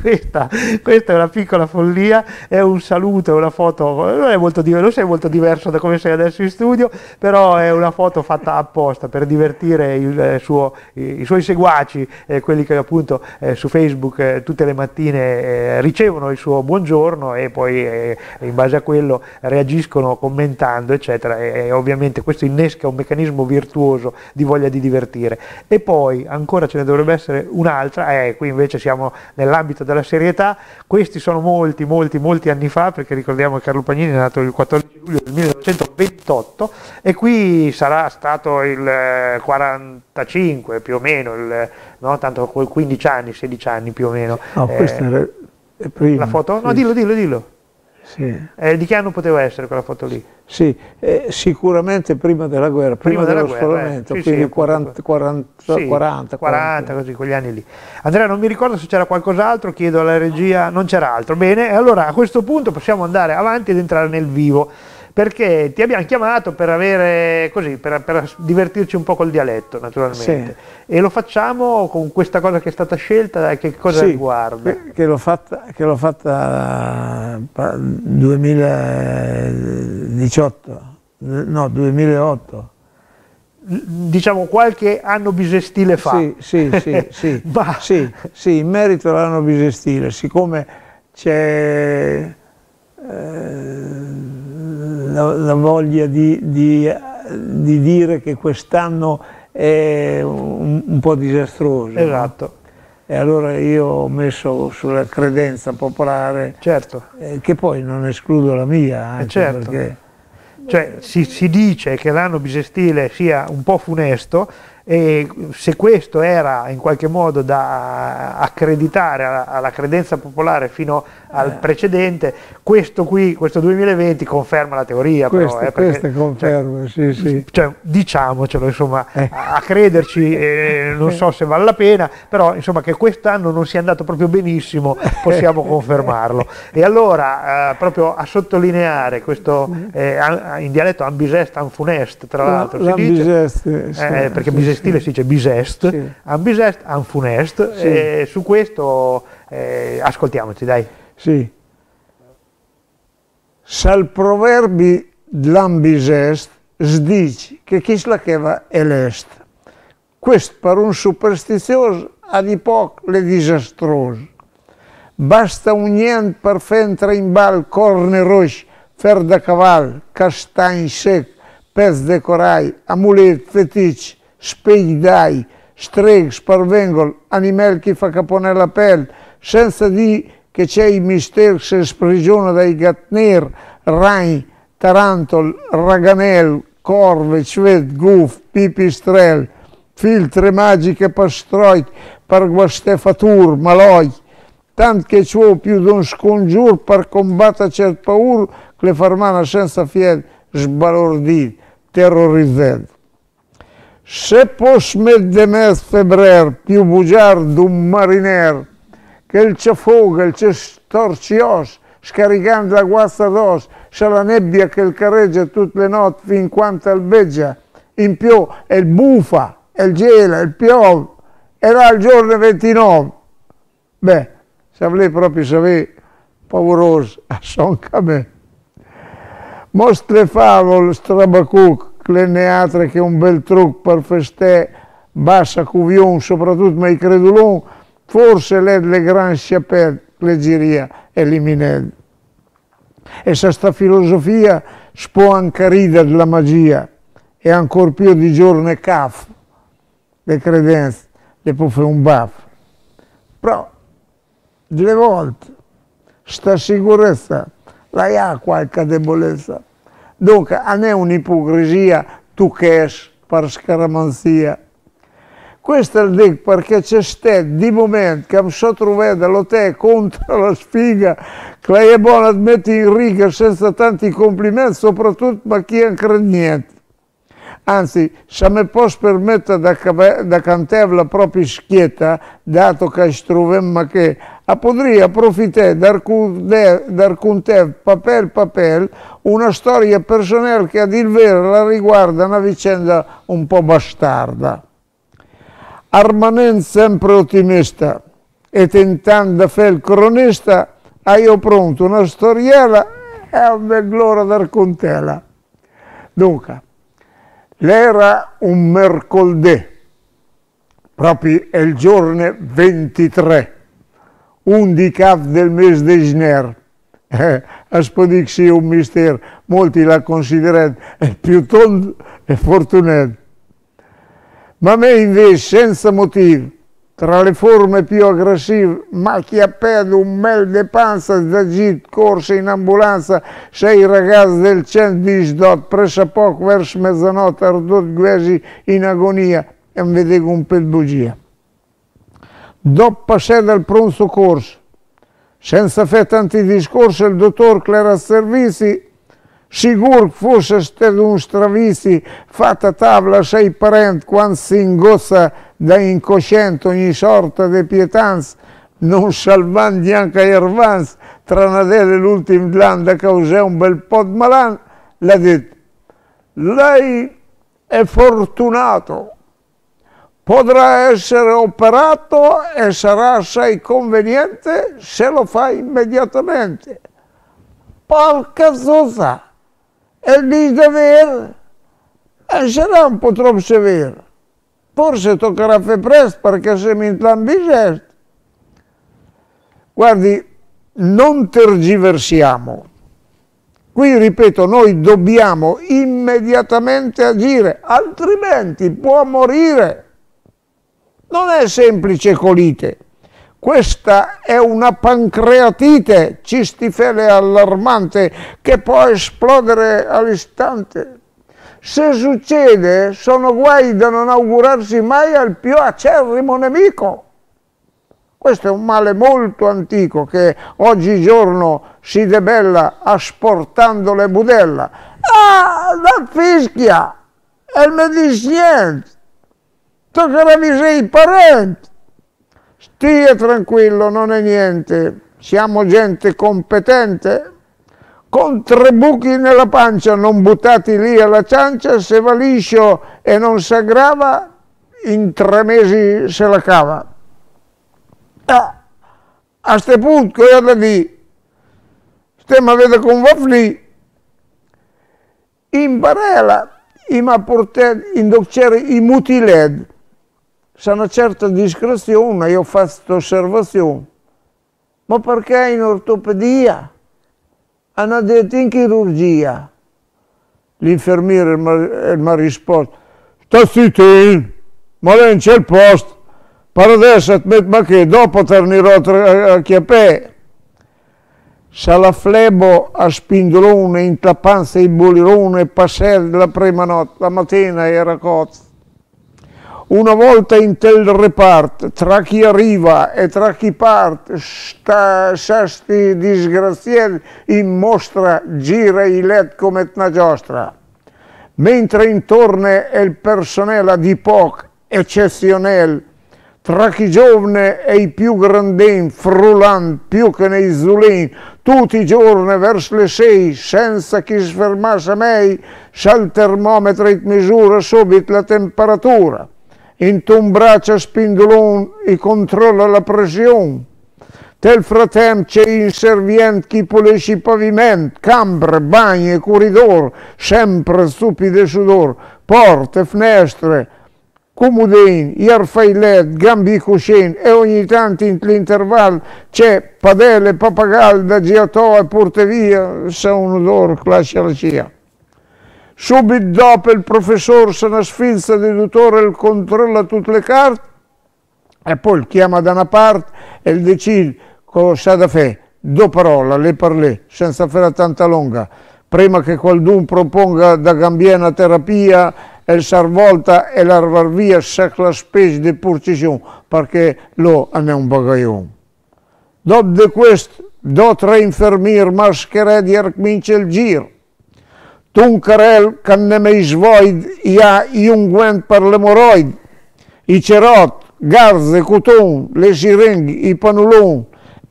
A: questa, questa, è una piccola follia, è un saluto, è una foto, non, è molto, non sei molto diverso da come sei adesso in studio, però è una foto fatta apposta per divertire il, eh, suo, i, i, suoi seguaci, eh, quelli che appunto eh, su Facebook eh, tutte le mattine eh, ricevono il suo buongiorno e poi eh, in base a quello reagiscono commentando, eccetera. E, ovviamente questo innesca un meccanismo virtuoso di voglia di divertire. E poi ancora c'è ce ne dovrebbe essere un'altra, e eh, qui invece siamo nell'ambito della serietà, questi sono molti, molti, molti anni fa, perché ricordiamo che Carlo Pagnini è nato il 14 luglio del 1928 e qui sarà stato il 45 eh, più o meno, il, no, tanto 15 anni, 16 anni più o meno. No, eh, questa era eh,
D: prima. La foto? No, dillo, dillo, dillo. Sì.
A: Eh, di che anno poteva essere quella foto lì?
D: Sì, eh, sicuramente prima della guerra, prima, prima dello sforamento, eh. sì, quindi sì, 40, 40, sì, 40, 40, 40,
A: così, quegli anni lì. Andrea, non mi ricordo se c'era qualcos'altro, chiedo alla regia, non c'era altro. Bene, allora a questo punto possiamo andare avanti ed entrare nel vivo perché ti abbiamo chiamato per avere così, per, per divertirci un po' col dialetto naturalmente sì. e lo facciamo con questa cosa che è stata scelta che cosa sì, riguarda?
D: Che, l'ho fatta, che fatta 2018, no 2008 diciamo qualche anno bisestile fa. Sì, sì, sì, sì, (laughs) bah. sì, sì in merito all'anno bisestile, siccome c'è eh, la, la voglia di, di, di, dire che quest'anno è un, un, po' disastroso. Esatto. E allora io ho messo sulla credenza popolare, certo. eh, che poi non escludo la mia, eh, anche certo. perché...
A: Cioè, si, si dice che l'anno bisestile sia un po' funesto, e se questo era in qualche modo da accreditare alla credenza popolare fino al eh. precedente, questo qui, questo 2020 conferma la teoria. Questo, però, eh, perché, conferma, cioè, sì, sì. Cioè, diciamocelo, insomma, eh. a, crederci (laughs) eh, non so se vale la pena, però insomma che quest'anno non sia andato proprio benissimo, (laughs) possiamo confermarlo. E allora, eh, proprio a sottolineare questo, eh, in dialetto ambisest, funest, tra l'altro, si dice, sì. perché bisest stile si dice bisest, sì. un bisest, un funest, sì. e su questo eh, ascoltiamoci,
D: dai. Sì. Sal proverbi l'ambisest sdici che chi la cheva è l'est. Questo per un superstizioso ha di poco le disastrose. Basta un niente per fentra in bal, corne roche, fer da caval, castagne sec, pezzi de corai, amulet, fetici, speidai, streg, sparvengol, animel che fa capone la pelle, senza di che c'è il mister se sprigiona dai gatner, rai, tarantol, raganel, corve, cvet, guf, pipistrel, filtre magiche pastroic, parguastefatur, maloi, tant che ciò più d'un scongiur per combattere certe paure, che le farmana senza fiel sbalordit, terrorizzet. Se posmet de mes febrer più bugiar d'un mariner, che il ce fuga, il ce storcios, scaricando la guasta d'os, c'è la nebbia che il careggia tutte le notti fin quanto albeggia, in più è il bufa, è il gela, è il piove, era il giorno 29. Beh, se volete proprio sapere, pauroso, a (laughs) son camè. Mostre favol strabacuc, Clenne che è un bel trucco per festè, bassa cuvion, soprattutto ma i credulon, forse le, le grand chapelle, leggeria e limined. E se questa filosofia spò anche rida della magia e ancor più di giorno e caf, le credenze, le può fare un baff. Però, delle volte, sta sicurezza, lei ha qualche debolezza, Donc, non è un'ipocrisia tu che es per scaramanzia. Questo è il dic perché c'è stat di momento che mi sono trovato all'hotel contro la sfiga che è buona a mettere in riga senza tanti complimenti, soprattutto per chi non crede niente anzi se mi posso permettere di cantare la propria schietta, dato che ci troviamo che a potrei approfittare dal contare papel papel una storia personale che a dir vero la riguarda una vicenda un po' bastarda. Armanen sempre ottimista e tentando di fare il cronista, io pronto una storiella e a mezz'ora da raccontarla. Dunque, L'era un mercoledì, proprio il giorno 23, (laughs) eh, un di cap del mese di Gner. Eh, Aspodixi un mistero, molti la considerano più tondo e fortunato. Ma me invece, senza motivo, tra le forme più aggressive, ma macchie a pelle, un mel de panza, zagit, corse in ambulanza, sei ragazzi del 110 di Sdot, poco verso mezzanotte, ardot quasi in agonia, e mi vede un po' bugia. Dopo sé del pronto corso, senza fare tanti discorsi, il dottor Clara Servizi Sicuro che fosse stato un stravisi, fatta tavola sei parenti quando si ingossa da incosciente ogni sorta di pietanza, non salvando neanche tra Ervans, e l'ultim land a causare un bel po' di malan, l'ha detto, lei è fortunato, potrà essere operato e sarà assai conveniente se lo fa immediatamente. Porca zozza, è lì davvero? e sarà un po' troppo severo forse toccherà fare presto perché siamo entrambi gesti. Certo. Guardi, non tergiversiamo. Qui, ripeto, noi dobbiamo immediatamente agire, altrimenti può morire. Non è semplice colite. Questa è una pancreatite cistifele allarmante che può esplodere all'istante. Se succede, sono guai da non augurarsi mai al più acerrimo nemico. Questo è un male molto antico che oggigiorno si debella asportando le budella. Ah, la fischia! È il mediciniente! Toccherà visare i parenti! Stia tranquillo, non è niente. Siamo gente competente, con tre buchi nella pancia, non buttati lì alla ciancia, se va liscio e non si aggrava, in tre mesi se la cava. Ah, a questo punto cosa da dire? Stiamo a vedere con Vafli, in barella, in apportet, in docere, i mutiled, Se una certa discrezione, io faccio osservazione, ma perché in ortopedia? hanno detto in chirurgia. L'infermiere mi ha risposto, sta zittin, eh? ma lei c'è il posto, per adesso, metto, ma che dopo tornerò a chiapè. Salaflebo a spindolone, in tapanza e bolirone, passare la prima notte, la mattina era cotta. Una volta in tel repart, tra chi arriva e tra chi parte, sta sasti disgrazieri in mostra, gira i led come una giostra. Mentre intorno è il personale di POC eccezionel, tra chi giovane e i più grandin, frulant più che nei zulin, tutti i giorni verso le sei, senza chi sfermasse mai, c'è il termometro e misura subito la temperatura. Então brața spindulon e controlla la presiune. Tel c'è ce inservient chipule și paviment, cambră, banie, coridor, șempră, sempre stupide sudor, porte, finestre, comodini, iar failet, gambi cușeni, e ogni tanto in l'interval c'è padele, papagal, da giatoa, purtevia, se un odore clasia la cia. Subito dopo il professor se ne sfilza il dottore e controlla tutte le carte e poi il chiama da una parte e decide cosa da fare. Do parola, le parlè, senza fare tanta longa. Prima che qualcuno proponga da cambiare una terapia e il sarvolta e larvar via la specie di purcisione perché lo è un bagaglione. Dopo di questo, do tre infermieri mascherati e il giro. Tunë kërëllë kanë në me i ja i unë gëndë për lëmorojt, i qërat, gardhë dhe kuton, le shiring, i pënullon,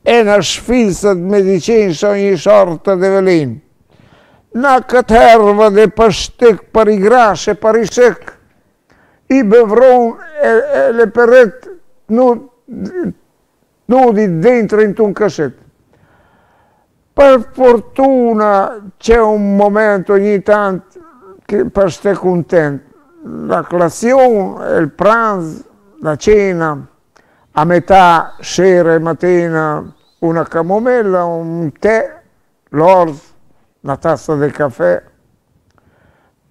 D: e në shfilësët me diqenë shë një shartë të develin. Na këtë herëve dhe për për i grashe, për i shek, i bevron e le përret në dhudit dhe në të në këshetë. Per fortuna c'è un momento ogni tanto che per stare contento. La colazione, il pranzo, la cena, a metà sera e mattina una camomella, un tè, l'orzo, una tazza di caffè.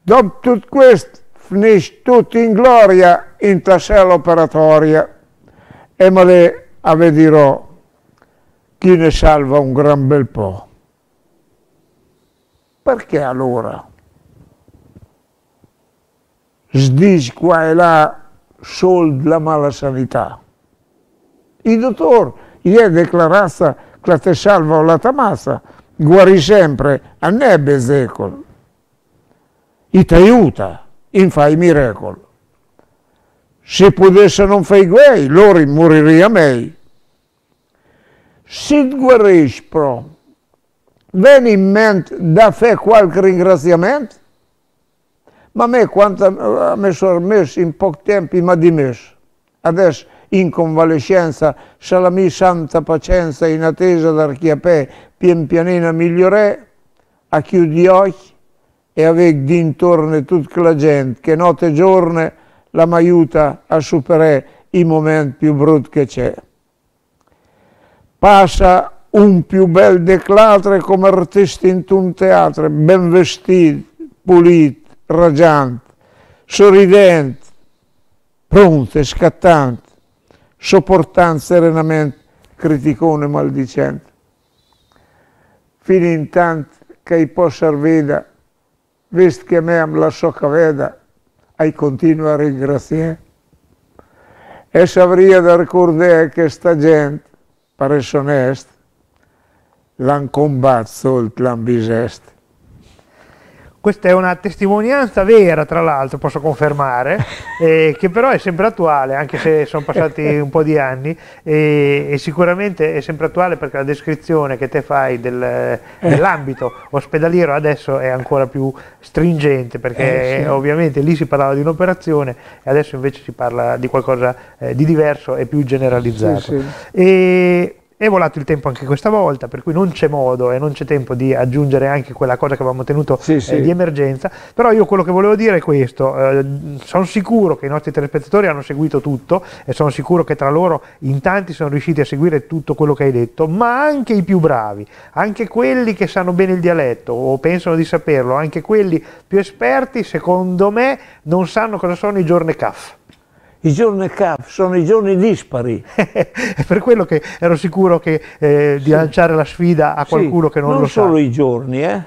D: Dopo tutto questo finisce tutto in gloria in tasella operatoria e me le avvedirò chi ne salva un gran bel po'. Perché allora sdici qua e là soldi la mala sanità? Il dottor ieri declarassa che la te salva o la tamassa, guarì sempre, a nebbe Ezechiel, e ti aiuta, in fai miracolo. Se potesse non fai guai, loro morirebbero meglio Sid Guerrispro, veni in mente da fare qualche ringraziamento? Ma a me quanto a me sono messo in poco tempo mi ha dimesso. Adesso in convalescenza, la mia santa pacienza in attesa d'archiapè, pian pianina migliorè, a chiudi occhi e avevo d'intorno tutta la gente che notte e giorno la mi aiuta a superare i momenti più brutti che c'è passa un più bel declatre come artista in un teatro, ben vestito, pulito, raggiante, sorridente, pronto e scattante, sopportante serenamente, criticone maldicente. Fino in tanto che i possa veda, vist che me am la so che veda, ai continua a ringraziare. E s'avria da ricordare che sta gente per això honest, l'han combat sult l'han vist est. Questa è una
A: testimonianza vera, tra l'altro, posso confermare, (laughs) eh, che però è sempre attuale, anche se sono passati un po' di anni, e, e sicuramente è sempre attuale perché la descrizione che te fai del, eh. dell'ambito ospedaliero adesso è ancora più stringente, perché eh, sì. ovviamente lì si parlava di un'operazione e adesso invece si parla di qualcosa eh, di diverso e più generalizzato. Sì, sì. E, è volato il tempo anche questa volta, per cui non c'è modo e non c'è tempo di aggiungere anche quella cosa che avevamo tenuto sì, eh, sì. di emergenza, però io quello che volevo dire è questo, eh, sono sicuro che i nostri telespettatori hanno seguito tutto e sono sicuro che tra loro in tanti sono riusciti a seguire tutto quello che hai detto, ma anche i più bravi, anche quelli che sanno bene il dialetto o pensano di saperlo, anche quelli più esperti, secondo me, non sanno cosa sono i giorni CAF i giorni CAF sono i giorni dispari. (laughs) è per quello che ero sicuro che, eh, di sì. lanciare la sfida a qualcuno sì, che non, non lo sa. Non solo
D: i giorni, eh.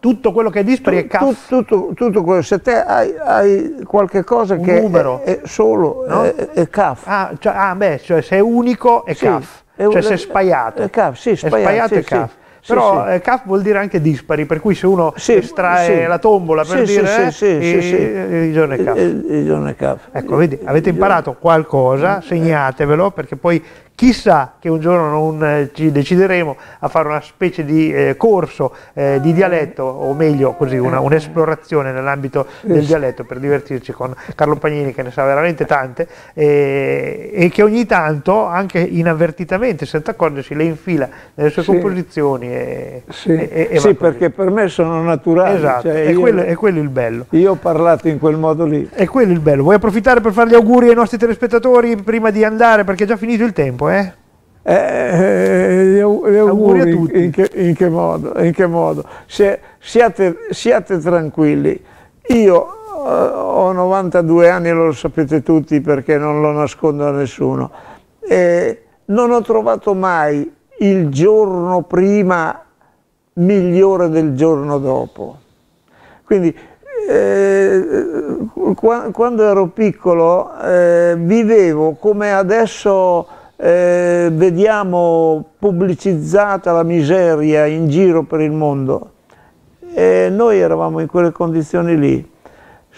D: Tutto quello che è dispari tu, è CAF. Tu, tutto, tutto, quello, se te hai, hai qualche cosa Un che numero. È, è solo, no? è, è, CAF. Ah, cioè, ah, beh, cioè se è unico è sì, CAF, cioè se è spaiato. È CAF, sì, spaiato, è spaiato
A: è CAF. Però sì. Eh, cap vuol dire anche dispari, per cui se uno estrae la tombola per dire sì, eh, sì, sì, eh, il giorno è eh, Il,
D: giorno è cap.
A: Ecco, vedi, avete imparato qualcosa, segnatevelo perché poi Chissà che un giorno non eh, ci decideremo a fare una specie di eh, corso eh, di dialetto, o meglio così, un'esplorazione nell'ambito del dialetto per divertirci con Carlo Pagnini che ne sa veramente tante e, e che ogni tanto, anche inavvertitamente, senza accorgersi, le infila nelle sue sì. composizioni. E, sì, e, e sì perché per me sono naturali. Esatto, cioè è, io, quello, è, quello, il bello. Io ho parlato in quel modo lì. È quello il bello. Vuoi approfittare per fare gli auguri ai nostri telespettatori
D: prima di andare perché è già finito il tempo? ecco, eh? Eh, eh, eh gli auguri, a tutti. In che, in che modo? In che modo? Se, siate, siate, tranquilli, io eh, ho 92 anni, lo sapete tutti perché non lo nascondo a nessuno, non ho trovato mai il giorno prima migliore del giorno dopo. Quindi eh, quando ero piccolo vivevo come adesso eh, vediamo pubblicizzata la miseria in giro per il mondo e noi eravamo in quelle condizioni lì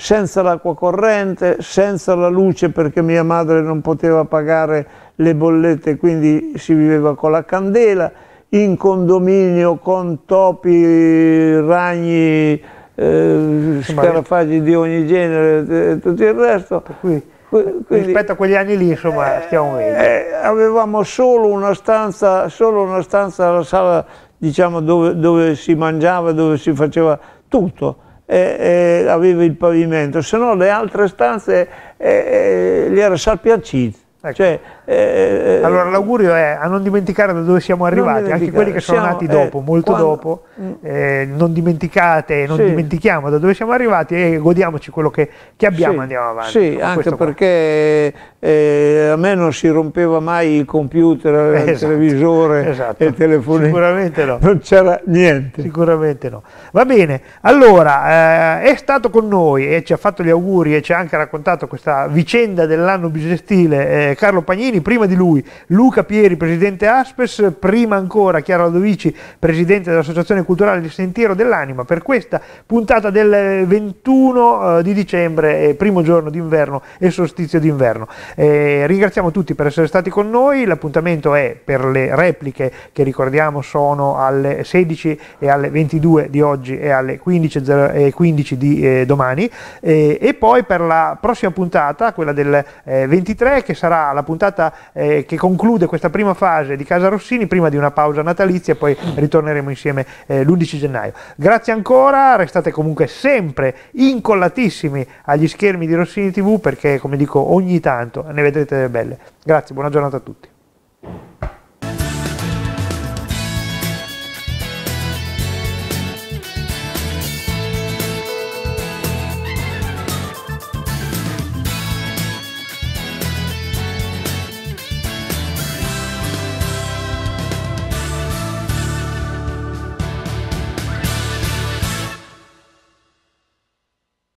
D: senza l'acqua corrente, senza la luce perché mia madre non poteva pagare le bollette quindi si viveva con la candela, in condominio con topi, ragni, eh, scarafaggi di ogni genere e eh, tutto il resto. Eh, quindi, rispetto a quegli anni lì insomma eh, stiamo
A: meglio eh,
D: avevamo solo una stanza solo una stanza la sala diciamo dove, dove si mangiava dove si faceva tutto eh, aveva il pavimento se no le altre stanze eh, eh le era salpiaccite ecco. cioè, eh, allora l'augurio è
A: a non dimenticare da dove siamo arrivati, anche quelli che sono siamo, nati eh, dopo, eh, molto quando, dopo, mm. eh, non dimenticate, non sì. dimentichiamo da dove siamo arrivati
D: e godiamoci quello che, che abbiamo sì, andiamo avanti. Sì, anche perché eh, a me non si rompeva mai il computer, esatto, il televisore, esatto. il telefonino. Sicuramente no. Non
A: c'era niente. Sicuramente no. Va bene,
D: allora eh, è
A: stato con noi e ci ha fatto gli auguri e ci ha anche raccontato questa vicenda dell'anno bisestile Carlo Pagnini Mancini, prima di lui Luca Pieri, presidente Aspes, prima ancora Chiara Ladovici, presidente dell'Associazione Culturale Il Sentiero dell'Anima, per questa puntata del 21 eh, di dicembre, primo giorno d'inverno e solstizio d'inverno. Eh, ringraziamo tutti per essere stati con noi, l'appuntamento è per le repliche che ricordiamo sono alle 16 e alle 22 di oggi e alle 15.15 di eh, domani eh, e poi per la prossima puntata, quella del 23 eh, che sarà la puntata eh, che conclude questa prima fase di Casa Rossini prima di una pausa natalizia e poi ritorneremo insieme eh, l'11 gennaio. Grazie ancora, restate comunque sempre incollatissimi agli schermi di Rossini TV perché come dico ogni tanto ne vedrete delle belle. Grazie, buona giornata a tutti.